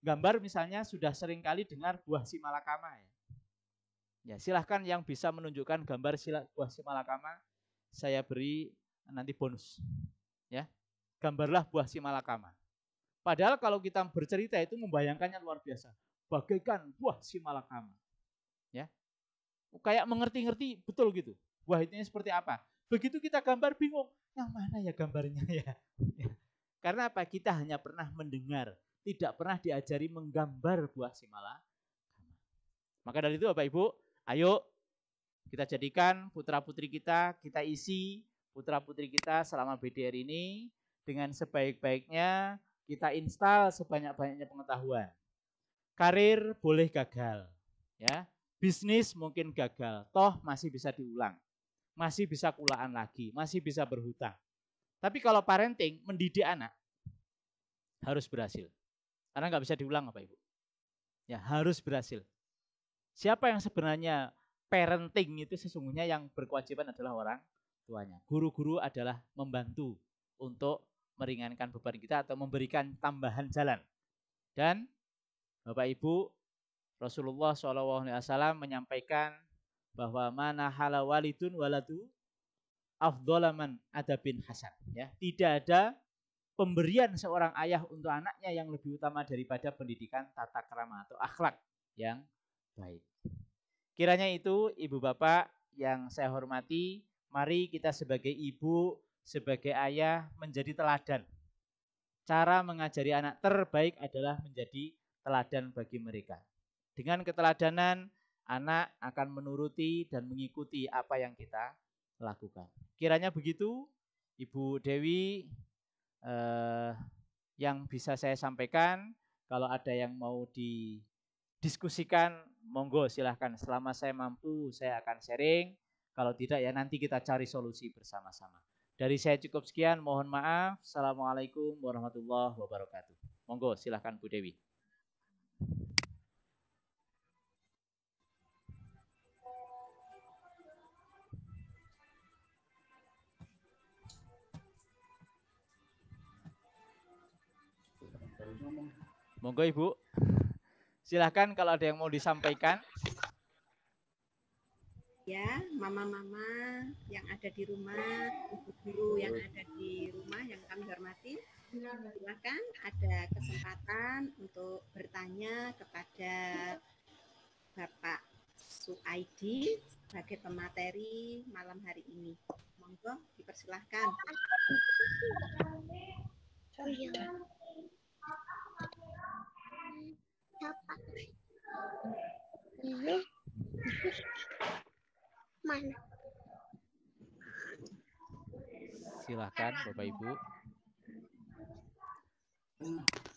gambar misalnya sudah sering kali dengar buah simalakama ya. Ya, silahkan yang bisa menunjukkan gambar sila, buah simalakama saya beri nanti bonus. Ya. Gambarlah buah simalakama. Padahal kalau kita bercerita itu membayangkannya luar biasa. Bagaikan buah simalakama. Ya. Kayak mengerti-ngerti betul gitu. Buah itu seperti apa? Begitu kita gambar bingung, yang mana ya gambarnya ya. (laughs) ya. Karena apa? Kita hanya pernah mendengar, tidak pernah diajari menggambar buah simala. Maka dari itu Bapak Ibu, ayo kita jadikan putra-putri kita, kita isi putra-putri kita selama BDR ini dengan sebaik-baiknya, kita install sebanyak-banyaknya pengetahuan. Karir boleh gagal, ya. Bisnis mungkin gagal, toh masih bisa diulang. Masih bisa kulaan lagi, masih bisa berhutang. Tapi kalau parenting, mendidik anak harus berhasil. Karena nggak bisa diulang Bapak Ibu. Ya harus berhasil. Siapa yang sebenarnya parenting itu sesungguhnya yang berkewajiban adalah orang tuanya. Guru-guru adalah membantu untuk meringankan beban kita atau memberikan tambahan jalan. Dan Bapak Ibu, Rasulullah SAW menyampaikan bahwa mana halawalidun waladu afdolaman adabin hasan ya tidak ada pemberian seorang ayah untuk anaknya yang lebih utama daripada pendidikan tata krama atau akhlak yang baik kiranya itu ibu bapak yang saya hormati mari kita sebagai ibu sebagai ayah menjadi teladan cara mengajari anak terbaik adalah menjadi teladan bagi mereka dengan keteladanan anak akan menuruti dan mengikuti apa yang kita lakukan Kiranya begitu Ibu Dewi eh, yang bisa saya sampaikan. Kalau ada yang mau didiskusikan, monggo silahkan. Selama saya mampu, saya akan sharing. Kalau tidak ya nanti kita cari solusi bersama-sama. Dari saya cukup sekian, mohon maaf. Assalamualaikum warahmatullahi wabarakatuh. Monggo silahkan Bu Dewi. Monggo Ibu. Silahkan kalau ada yang mau disampaikan. Ya, mama-mama yang ada di rumah, ibu guru yang ada di rumah yang kami hormati, silahkan ada kesempatan untuk bertanya kepada Bapak Suaidi sebagai pemateri malam hari ini. Monggo dipersilahkan. Oh iya. Bapak Ibu?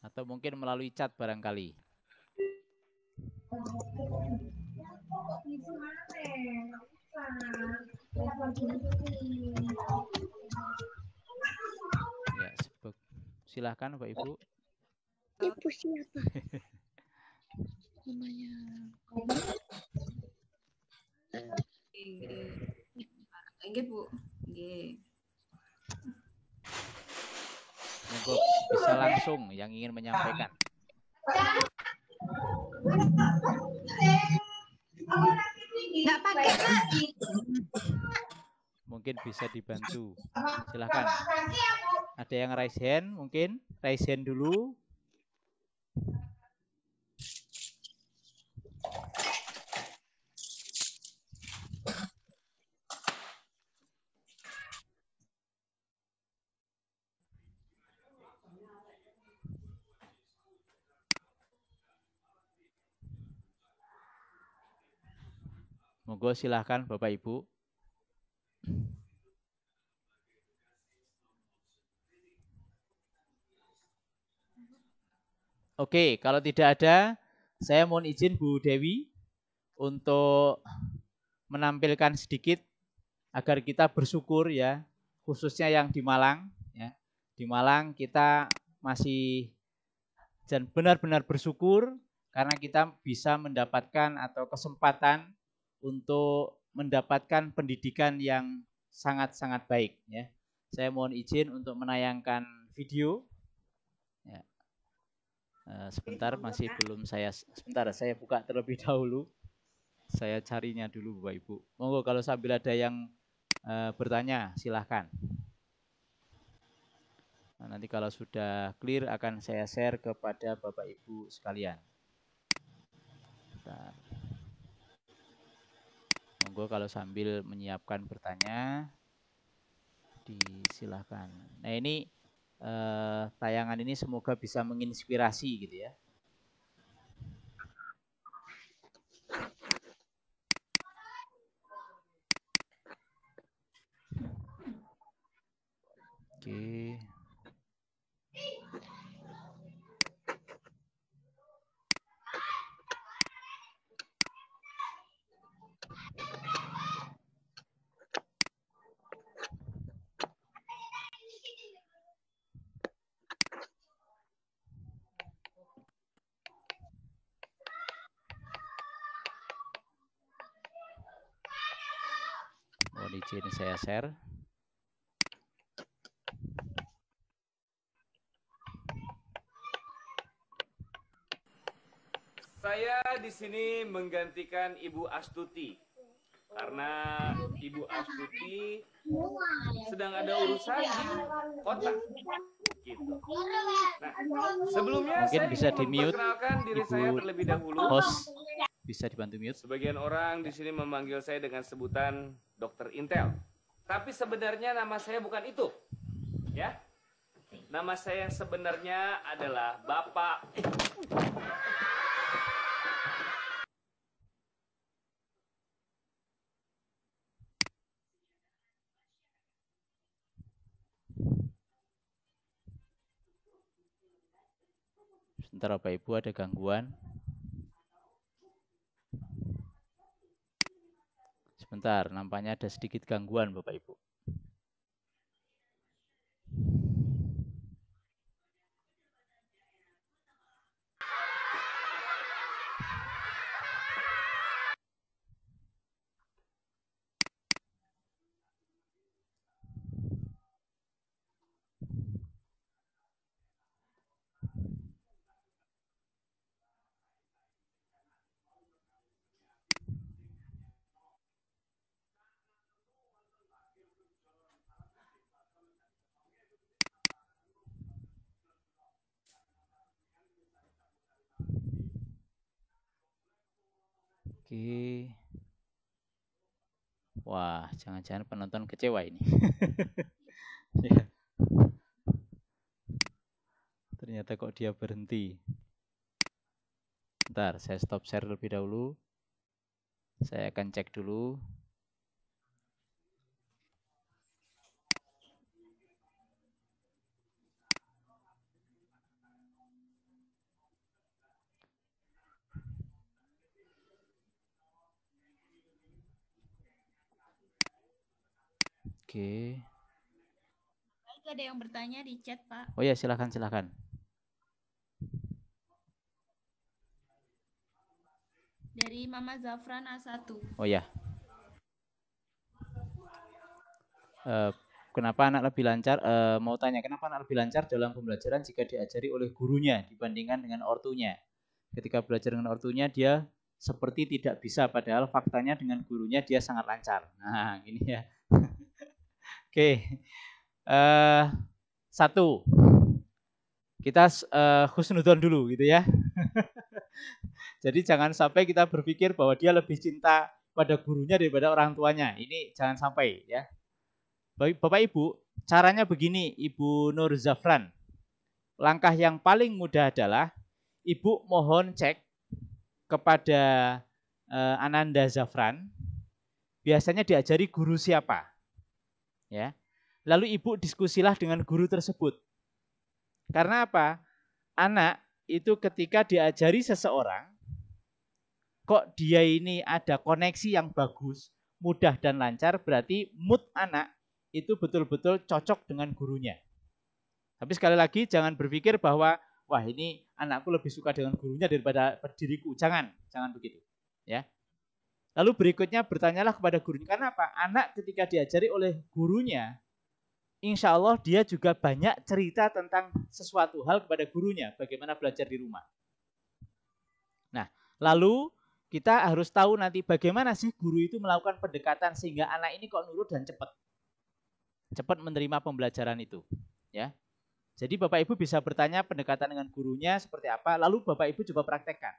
Atau mungkin melalui chat barangkali. Ya, silahkan Bapak Ibu. Ibu siapa? (laughs) langsung yang ingin menyampaikan. Nggak pakai Mungkin bisa dibantu. Silahkan. Ada yang raise hand mungkin? Raise hand dulu. silahkan Bapak Ibu. Oke, kalau tidak ada, saya mohon izin Bu Dewi untuk menampilkan sedikit agar kita bersyukur ya, khususnya yang di Malang. Ya. Di Malang kita masih dan benar-benar bersyukur karena kita bisa mendapatkan atau kesempatan untuk mendapatkan pendidikan yang sangat-sangat baik ya. Saya mohon izin untuk menayangkan video. Ya. Eh, sebentar masih belum saya sebentar saya buka terlebih dahulu. Saya carinya dulu Bapak Ibu. Monggo kalau sambil ada yang uh, bertanya silahkan. Nah, nanti kalau sudah clear akan saya share kepada Bapak Ibu sekalian. Bentar monggo kalau sambil menyiapkan bertanya disilahkan. Nah ini eh, tayangan ini semoga bisa menginspirasi gitu ya. Oke. Okay. Sini saya share. Saya di sini menggantikan Ibu Astuti karena Ibu Astuti sedang ada urusan di kota. Gitu. Nah, sebelumnya Mungkin saya bisa di mute Ibu saya terlebih dahulu. Host bisa dibantu mute? Sebagian orang di sini memanggil saya dengan sebutan Dokter Intel. Tapi sebenarnya nama saya bukan itu. Ya? Nama saya yang sebenarnya adalah Bapak Sebentar Bapak Ibu ada gangguan. Bentar, nampaknya ada sedikit gangguan Bapak Ibu. Wah, jangan-jangan penonton kecewa ini. (laughs) ya. Ternyata kok dia berhenti. Ntar saya stop share lebih dahulu. Saya akan cek dulu Oke. Baik, ada yang bertanya di chat, Pak. Oh ya, silakan, silakan. Dari Mama Zafran A1. Oh ya. Uh, kenapa anak lebih lancar? Uh, mau tanya, kenapa anak lebih lancar dalam pembelajaran jika diajari oleh gurunya dibandingkan dengan ortunya? Ketika belajar dengan ortunya, dia seperti tidak bisa, padahal faktanya dengan gurunya dia sangat lancar. Nah, (laughs) ini ya Oke. Uh, satu. Kita uh, eh, husnudon dulu gitu ya. (laughs) Jadi jangan sampai kita berpikir bahwa dia lebih cinta pada gurunya daripada orang tuanya. Ini jangan sampai ya. Bapak Ibu, caranya begini Ibu Nur Zafran. Langkah yang paling mudah adalah Ibu mohon cek kepada eh, Ananda Zafran biasanya diajari guru siapa? ya. Lalu ibu diskusilah dengan guru tersebut. Karena apa? Anak itu ketika diajari seseorang, kok dia ini ada koneksi yang bagus, mudah dan lancar, berarti mood anak itu betul-betul cocok dengan gurunya. Tapi sekali lagi jangan berpikir bahwa wah ini anakku lebih suka dengan gurunya daripada diriku. Jangan, jangan begitu. Ya. Lalu berikutnya bertanyalah kepada gurunya. Karena apa? Anak ketika diajari oleh gurunya, insya Allah dia juga banyak cerita tentang sesuatu hal kepada gurunya. Bagaimana belajar di rumah. Nah, lalu kita harus tahu nanti bagaimana sih guru itu melakukan pendekatan sehingga anak ini kok nurut dan cepat. Cepat menerima pembelajaran itu. ya. Jadi Bapak Ibu bisa bertanya pendekatan dengan gurunya seperti apa, lalu Bapak Ibu coba praktekkan.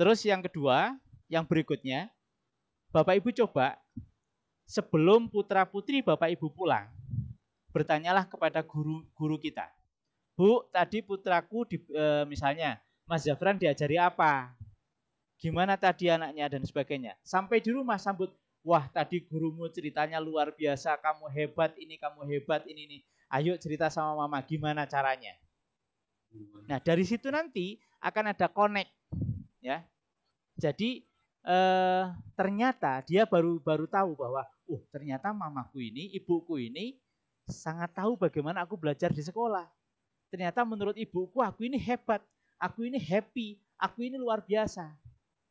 Terus yang kedua, yang berikutnya, Bapak Ibu coba sebelum putra putri Bapak Ibu pulang, bertanyalah kepada guru guru kita. Bu, tadi putraku di, e, misalnya Mas Jafran diajari apa? Gimana tadi anaknya dan sebagainya. Sampai di rumah sambut, wah tadi gurumu ceritanya luar biasa, kamu hebat ini, kamu hebat ini nih. Ayo cerita sama mama gimana caranya. Nah, dari situ nanti akan ada connect ya. Jadi eh, ternyata dia baru baru tahu bahwa uh ternyata mamaku ini, ibuku ini sangat tahu bagaimana aku belajar di sekolah. Ternyata menurut ibuku aku ini hebat, aku ini happy, aku ini luar biasa.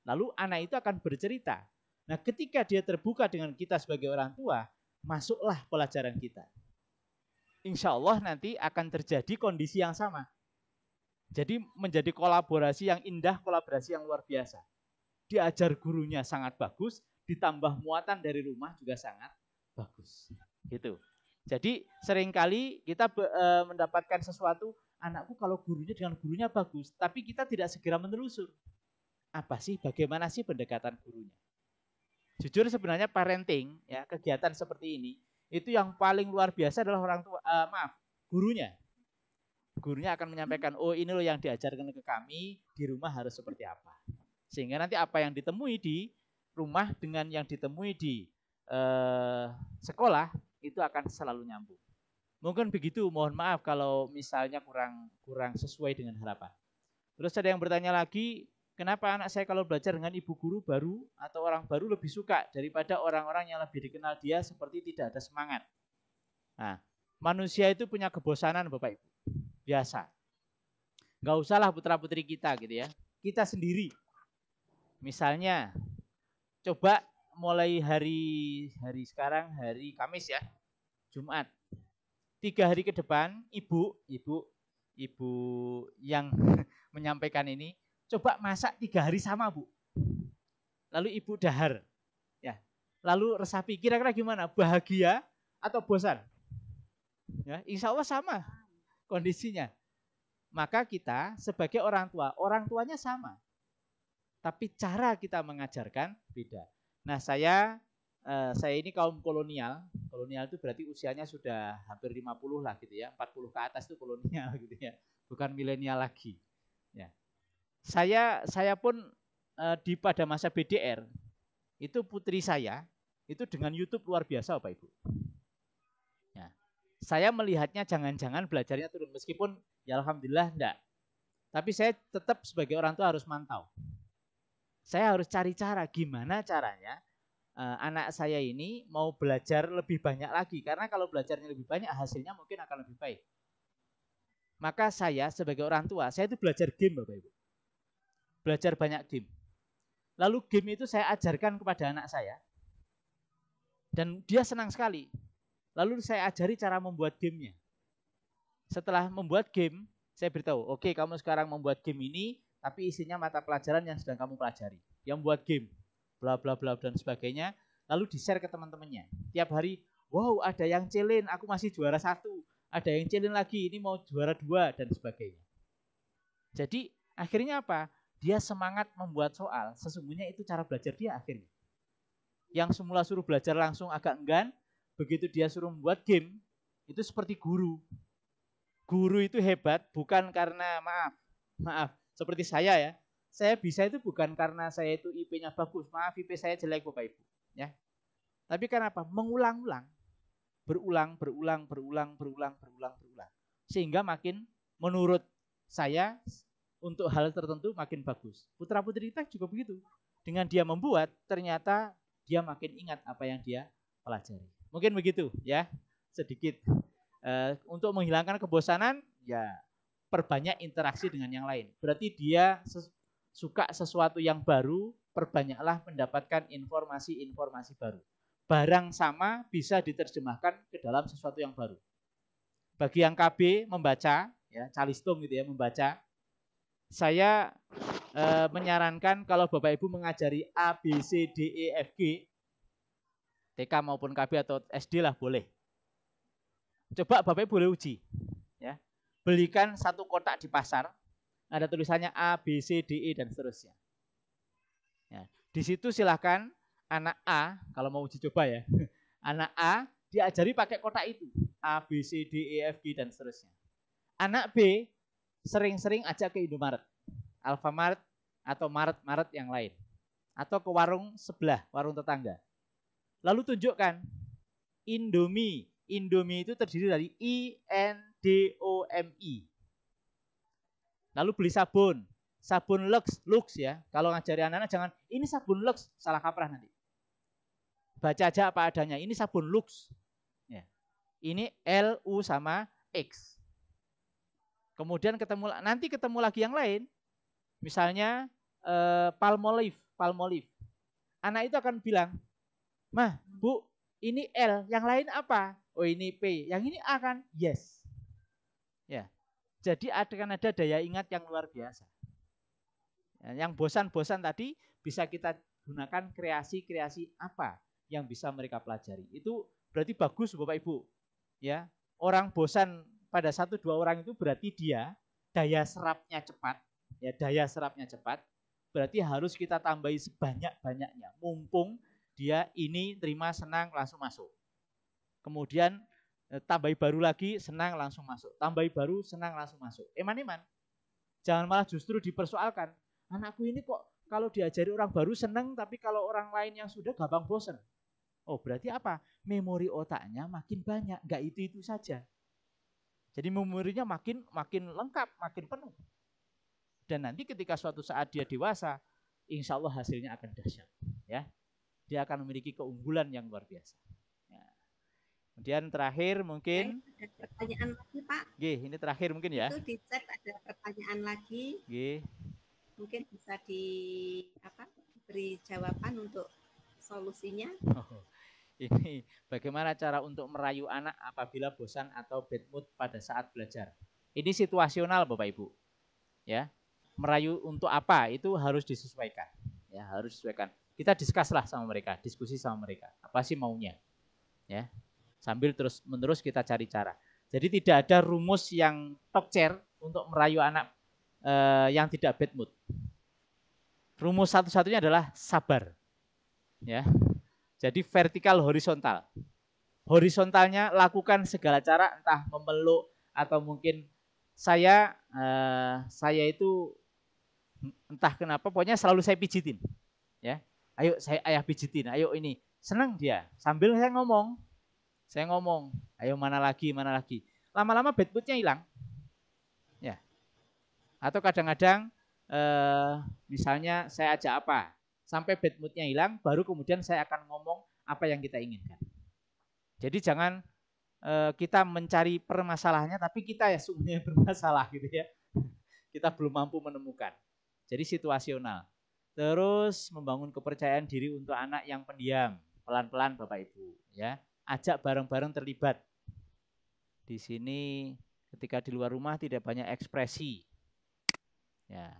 Lalu anak itu akan bercerita. Nah, ketika dia terbuka dengan kita sebagai orang tua, masuklah pelajaran kita. Insya Allah nanti akan terjadi kondisi yang sama. Jadi menjadi kolaborasi yang indah, kolaborasi yang luar biasa diajar gurunya sangat bagus, ditambah muatan dari rumah juga sangat bagus. Gitu. Jadi seringkali kita e, mendapatkan sesuatu, anakku kalau gurunya dengan gurunya bagus, tapi kita tidak segera menelusur. Apa sih, bagaimana sih pendekatan gurunya? Jujur sebenarnya parenting, ya kegiatan seperti ini, itu yang paling luar biasa adalah orang tua, e, maaf, gurunya. Gurunya akan menyampaikan, oh ini loh yang diajarkan ke kami, di rumah harus seperti apa. Sehingga nanti apa yang ditemui di rumah dengan yang ditemui di eh, sekolah itu akan selalu nyambung. Mungkin begitu, mohon maaf kalau misalnya kurang kurang sesuai dengan harapan. Terus ada yang bertanya lagi, kenapa anak saya kalau belajar dengan ibu guru baru atau orang baru lebih suka daripada orang-orang yang lebih dikenal dia seperti tidak ada semangat. Nah, manusia itu punya kebosanan Bapak Ibu. Biasa. Gak usahlah putra-putri kita gitu ya. Kita sendiri Misalnya, coba mulai hari hari sekarang hari Kamis ya, Jumat. Tiga hari ke depan, ibu, ibu, ibu yang (laughs) menyampaikan ini, coba masak tiga hari sama bu. Lalu ibu dahar, ya. Lalu resapi. Kira-kira gimana? Bahagia atau bosan? Ya, insya Allah sama kondisinya. Maka kita sebagai orang tua, orang tuanya sama tapi cara kita mengajarkan beda. Nah, saya eh, saya ini kaum kolonial. Kolonial itu berarti usianya sudah hampir 50 lah gitu ya. 40 ke atas itu kolonial (laughs) gitu ya. Bukan milenial lagi. Ya. Saya saya pun eh, di pada masa BDR itu putri saya itu dengan YouTube luar biasa Bapak Ibu. Ya. Saya melihatnya jangan-jangan belajarnya turun meskipun ya alhamdulillah enggak. Tapi saya tetap sebagai orang tua harus mantau. Saya harus cari cara gimana caranya uh, anak saya ini mau belajar lebih banyak lagi karena kalau belajarnya lebih banyak hasilnya mungkin akan lebih baik. Maka saya sebagai orang tua, saya itu belajar game Bapak Ibu. Belajar banyak game. Lalu game itu saya ajarkan kepada anak saya. Dan dia senang sekali. Lalu saya ajari cara membuat gamenya. Setelah membuat game, saya beritahu, oke okay, kamu sekarang membuat game ini, tapi isinya mata pelajaran yang sedang kamu pelajari. Yang buat game, bla bla bla dan sebagainya, lalu di-share ke teman-temannya. Tiap hari, wow ada yang celin, aku masih juara satu. Ada yang celin lagi, ini mau juara dua dan sebagainya. Jadi akhirnya apa? Dia semangat membuat soal, sesungguhnya itu cara belajar dia akhirnya. Yang semula suruh belajar langsung agak enggan, begitu dia suruh membuat game, itu seperti guru. Guru itu hebat bukan karena maaf, maaf, seperti saya ya, saya bisa itu bukan karena saya itu IP-nya bagus. Maaf IP saya jelek Bapak Ibu, ya. Tapi karena apa? Mengulang-ulang. Berulang, berulang, berulang, berulang, berulang, berulang. Sehingga makin menurut saya untuk hal tertentu makin bagus. Putra putri kita juga begitu. Dengan dia membuat, ternyata dia makin ingat apa yang dia pelajari. Mungkin begitu ya, sedikit. Uh, untuk menghilangkan kebosanan, ya perbanyak interaksi dengan yang lain. Berarti dia ses suka sesuatu yang baru, perbanyaklah mendapatkan informasi-informasi baru. Barang sama bisa diterjemahkan ke dalam sesuatu yang baru. Bagi yang KB membaca, ya calistung gitu ya membaca, saya e, menyarankan kalau Bapak Ibu mengajari A, B, C, D, E, F, G, TK maupun KB atau SD lah boleh. Coba Bapak Ibu boleh uji belikan satu kotak di pasar, ada tulisannya A, B, C, D, E, dan seterusnya. Ya, di situ silahkan anak A, kalau mau uji coba ya, (laughs) anak A diajari pakai kotak itu. A, B, C, D, E, F, G, dan seterusnya. Anak B sering-sering ajak ke Indomaret, Alfamart, atau Maret-Maret yang lain. Atau ke warung sebelah, warung tetangga. Lalu tunjukkan Indomie. Indomie itu terdiri dari I, N, D-O-M-I. Lalu beli sabun. Sabun Lux, Lux ya. Kalau ngajari anak-anak jangan, ini sabun Lux, salah kaprah nanti. Baca aja apa adanya, ini sabun Lux. Ya. Ini L, U sama X. Kemudian ketemu nanti ketemu lagi yang lain. Misalnya eh, Palmolive, Palmolive. Anak itu akan bilang, "Mah, Bu, ini L, yang lain apa?" "Oh, ini P." "Yang ini A kan?" "Yes." Ya. Jadi ada kan ada daya ingat yang luar biasa. Ya, yang bosan-bosan tadi bisa kita gunakan kreasi-kreasi apa yang bisa mereka pelajari. Itu berarti bagus Bapak Ibu. Ya, orang bosan pada satu dua orang itu berarti dia daya serapnya cepat, ya daya serapnya cepat. Berarti harus kita tambahi sebanyak-banyaknya. Mumpung dia ini terima senang langsung masuk. Kemudian Eh, tambahi baru lagi senang langsung masuk tambahi baru senang langsung masuk eman eman jangan malah justru dipersoalkan anakku ini kok kalau diajari orang baru senang tapi kalau orang lain yang sudah gampang bosen oh berarti apa memori otaknya makin banyak nggak itu itu saja jadi memorinya makin makin lengkap makin penuh dan nanti ketika suatu saat dia dewasa insya Allah hasilnya akan dahsyat ya dia akan memiliki keunggulan yang luar biasa Kemudian terakhir mungkin ada pertanyaan lagi Pak. Gih, ini terakhir mungkin ya. Itu di chat ada pertanyaan lagi. Gih. Mungkin bisa di apa beri jawaban untuk solusinya. Oh, ini bagaimana cara untuk merayu anak apabila bosan atau bad mood pada saat belajar. Ini situasional Bapak Ibu. Ya. Merayu untuk apa itu harus disesuaikan. Ya, harus disesuaikan. Kita diskus lah sama mereka, diskusi sama mereka. Apa sih maunya? Ya, sambil terus menerus kita cari cara. Jadi tidak ada rumus yang tokcer untuk merayu anak eh, yang tidak bad mood. Rumus satu-satunya adalah sabar. Ya. Jadi vertikal horizontal. Horizontalnya lakukan segala cara entah memeluk atau mungkin saya eh, saya itu entah kenapa pokoknya selalu saya pijitin. Ya. Ayo saya ayah pijitin, ayo ini. Senang dia sambil saya ngomong saya ngomong, ayo mana lagi, mana lagi. Lama-lama bad moodnya hilang. Ya. Atau kadang-kadang eh, misalnya saya ajak apa, sampai bad moodnya hilang, baru kemudian saya akan ngomong apa yang kita inginkan. Jadi jangan eh, kita mencari permasalahannya, tapi kita ya sebenarnya (laughs) bermasalah gitu ya. Kita belum mampu menemukan. Jadi situasional. Terus membangun kepercayaan diri untuk anak yang pendiam. Pelan-pelan Bapak Ibu ya ajak bareng-bareng terlibat. Di sini ketika di luar rumah tidak banyak ekspresi. Ya,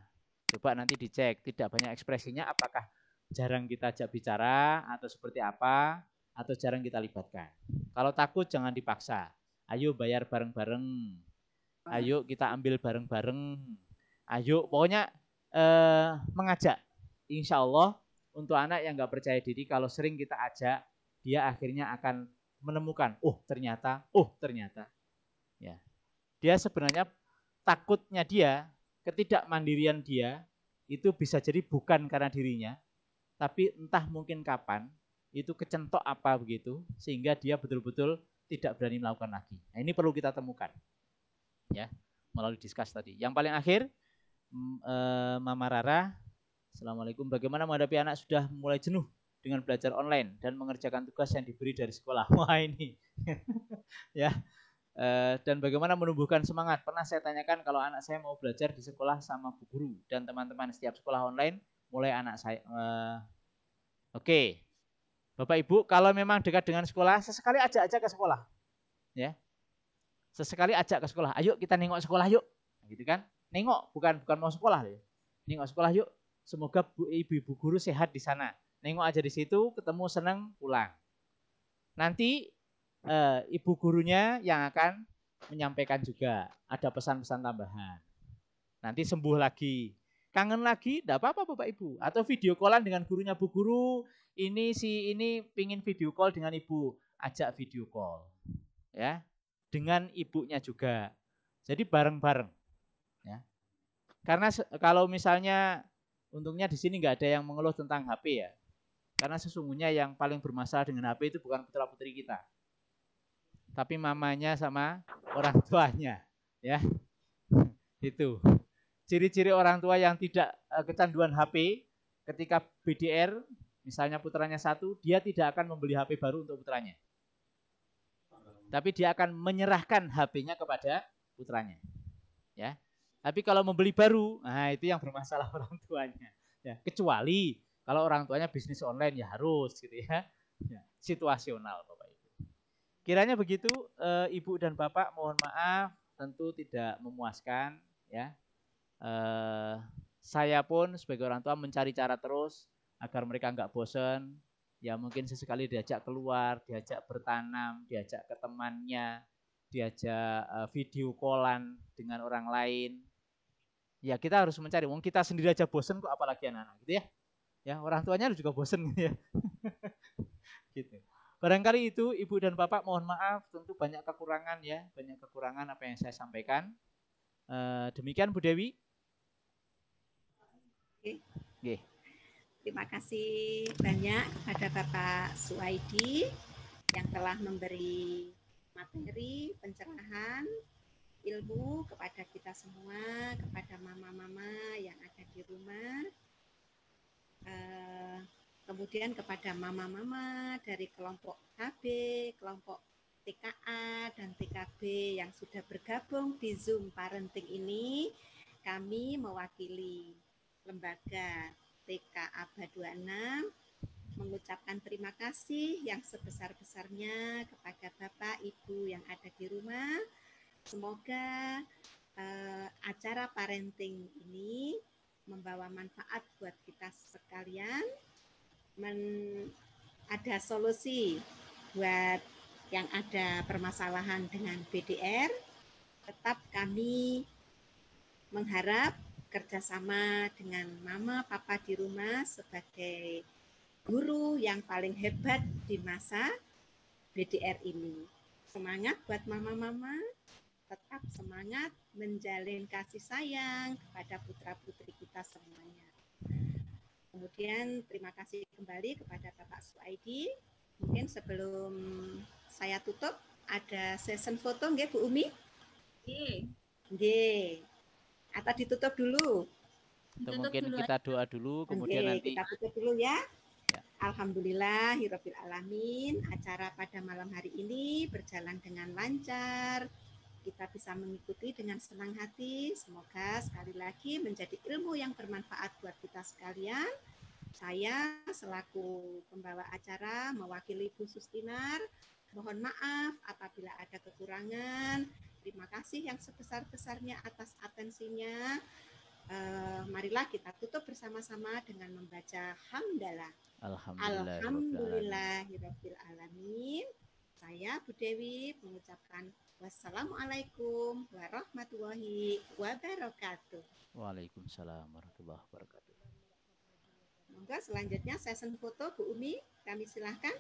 coba nanti dicek tidak banyak ekspresinya apakah jarang kita ajak bicara atau seperti apa atau jarang kita libatkan. Kalau takut jangan dipaksa. Ayo bayar bareng-bareng. Ayo kita ambil bareng-bareng. Ayo pokoknya eh, mengajak. Insya Allah untuk anak yang nggak percaya diri kalau sering kita ajak dia akhirnya akan menemukan, oh ternyata, oh ternyata. Ya. Dia sebenarnya takutnya dia, ketidakmandirian dia itu bisa jadi bukan karena dirinya, tapi entah mungkin kapan itu kecentok apa begitu sehingga dia betul-betul tidak berani melakukan lagi. Nah, ini perlu kita temukan. Ya, melalui diskus tadi. Yang paling akhir mm, eh, Mama Rara, Assalamualaikum. Bagaimana menghadapi anak sudah mulai jenuh dengan belajar online dan mengerjakan tugas yang diberi dari sekolah. (laughs) Wah ini, (laughs) ya. E, dan bagaimana menumbuhkan semangat? Pernah saya tanyakan kalau anak saya mau belajar di sekolah sama bu guru dan teman-teman setiap sekolah online, mulai anak saya. E, Oke, okay. Bapak Ibu, kalau memang dekat dengan sekolah, sesekali ajak aja ke sekolah, ya. Sesekali ajak ke sekolah. Ayo kita nengok sekolah yuk, gitu kan? Nengok, bukan bukan mau sekolah, ya. Nengok sekolah yuk. Semoga ibu-ibu guru sehat di sana nengok aja di situ, ketemu seneng pulang. Nanti e, ibu gurunya yang akan menyampaikan juga ada pesan-pesan tambahan. Nanti sembuh lagi. Kangen lagi, tidak apa-apa Bapak Ibu. Atau video callan dengan gurunya Bu Guru, ini si ini pingin video call dengan Ibu, ajak video call. Ya, dengan ibunya juga. Jadi bareng-bareng. Ya. Karena kalau misalnya untungnya di sini nggak ada yang mengeluh tentang HP ya. Karena sesungguhnya yang paling bermasalah dengan HP itu bukan putra putri kita. Tapi mamanya sama orang tuanya. Ya. (laughs) Itu. Ciri-ciri orang tua yang tidak eh, kecanduan HP ketika BDR, misalnya putranya satu, dia tidak akan membeli HP baru untuk putranya. Tapi dia akan menyerahkan HP-nya kepada putranya. Ya. Tapi kalau membeli baru, nah itu yang bermasalah (laughs) orang tuanya. Ya, kecuali kalau orang tuanya bisnis online ya harus gitu ya. ya situasional Bapak Ibu. Kiranya begitu e, Ibu dan Bapak mohon maaf tentu tidak memuaskan ya. E, saya pun sebagai orang tua mencari cara terus agar mereka enggak bosen. Ya mungkin sesekali diajak keluar, diajak bertanam, diajak ke temannya, diajak eh, video callan dengan orang lain. Ya kita harus mencari, wong kita sendiri aja bosen kok apalagi anak-anak gitu ya. Ya, orang tuanya juga bosen gitu ya. (laughs) gitu. Barangkali itu Ibu dan Bapak mohon maaf tentu banyak kekurangan ya, banyak kekurangan apa yang saya sampaikan. E, demikian Bu Dewi. Oke. Oke. Terima kasih banyak kepada Bapak Suaidi yang telah memberi materi, pencerahan, ilmu kepada kita semua, kepada mama-mama yang ada di rumah. Eh, kemudian kepada mama-mama dari kelompok KB, kelompok TKA dan TKB yang sudah bergabung di Zoom Parenting ini, kami mewakili lembaga TKA 26 mengucapkan terima kasih yang sebesar-besarnya kepada Bapak Ibu yang ada di rumah. Semoga eh, acara parenting ini membawa manfaat buat kita sekalian. Men, ada solusi buat yang ada permasalahan dengan BDR. Tetap kami mengharap kerjasama dengan mama papa di rumah sebagai guru yang paling hebat di masa BDR ini. Semangat buat mama-mama tetap semangat menjalin kasih sayang kepada putra-putri kita semuanya. Kemudian terima kasih kembali kepada Bapak Suaidi. Mungkin sebelum saya tutup, ada session foto nggak Bu Umi? Oke. Nggak. Atau ah, ditutup dulu? Atau mungkin dulu kita doa dulu, kemudian Oke, nanti... Kita tutup dulu ya. ya. Alhamdulillah, Hirobil Alamin, acara pada malam hari ini berjalan dengan lancar, kita bisa mengikuti dengan senang hati. Semoga sekali lagi menjadi ilmu yang bermanfaat buat kita sekalian. Saya selaku pembawa acara mewakili Bu Sustinar, mohon maaf apabila ada kekurangan. Terima kasih yang sebesar-besarnya atas atensinya. Uh, marilah kita tutup bersama-sama dengan membaca hamdalah. Alhamdulillah. Alhamdulillah. Alamin. Saya Bu Dewi mengucapkan Wassalamualaikum warahmatullahi wabarakatuh. Waalaikumsalam warahmatullahi wabarakatuh. Monggo selanjutnya session foto Bu Umi, kami silahkan.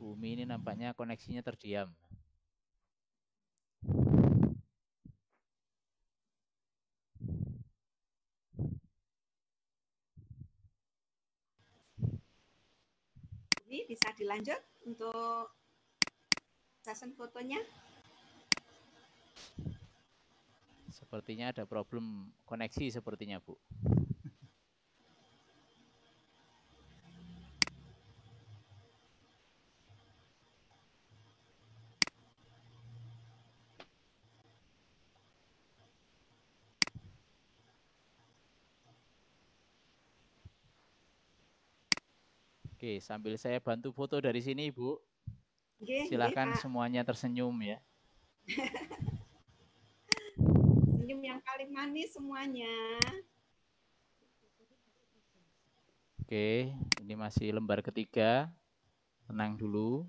Bu Umi ini nampaknya koneksinya terdiam. bisa dilanjut untuk session fotonya. Sepertinya ada problem koneksi sepertinya, Bu. Oke, sambil saya bantu foto dari sini, ibu Oke, Silahkan ya, ah, semuanya tersenyum ya. (laughs) Senyum yang paling manis semuanya. Oke, ini masih lembar ketiga. Tenang dulu.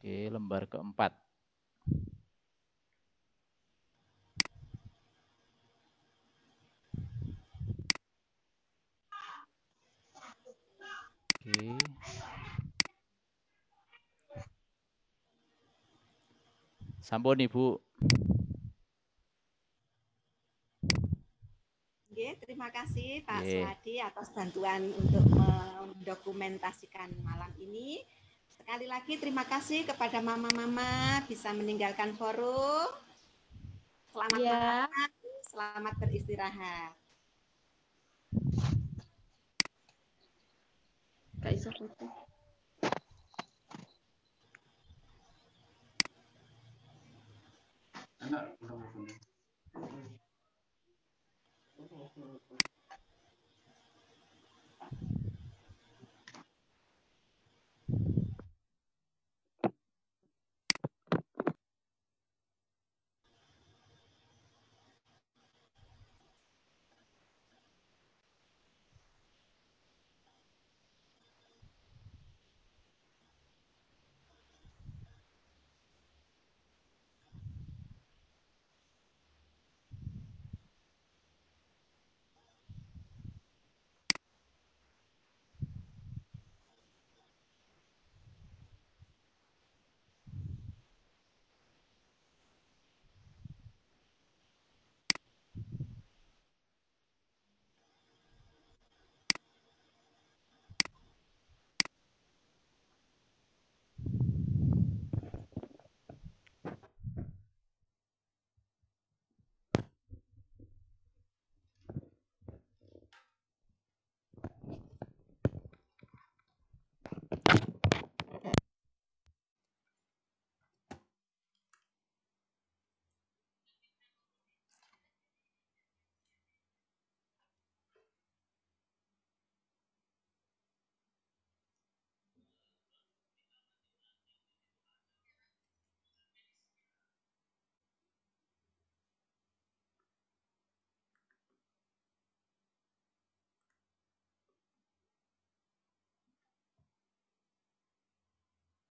Oke, lembar keempat. Oke. Okay. Sampun Ibu. Oke, terima kasih Pak okay. Suhadi atas bantuan untuk mendokumentasikan malam ini. Sekali lagi terima kasih kepada mama-mama bisa meninggalkan forum. Selamat yeah. malam, selamat beristirahat. Kaisa foto. Anak, udah mau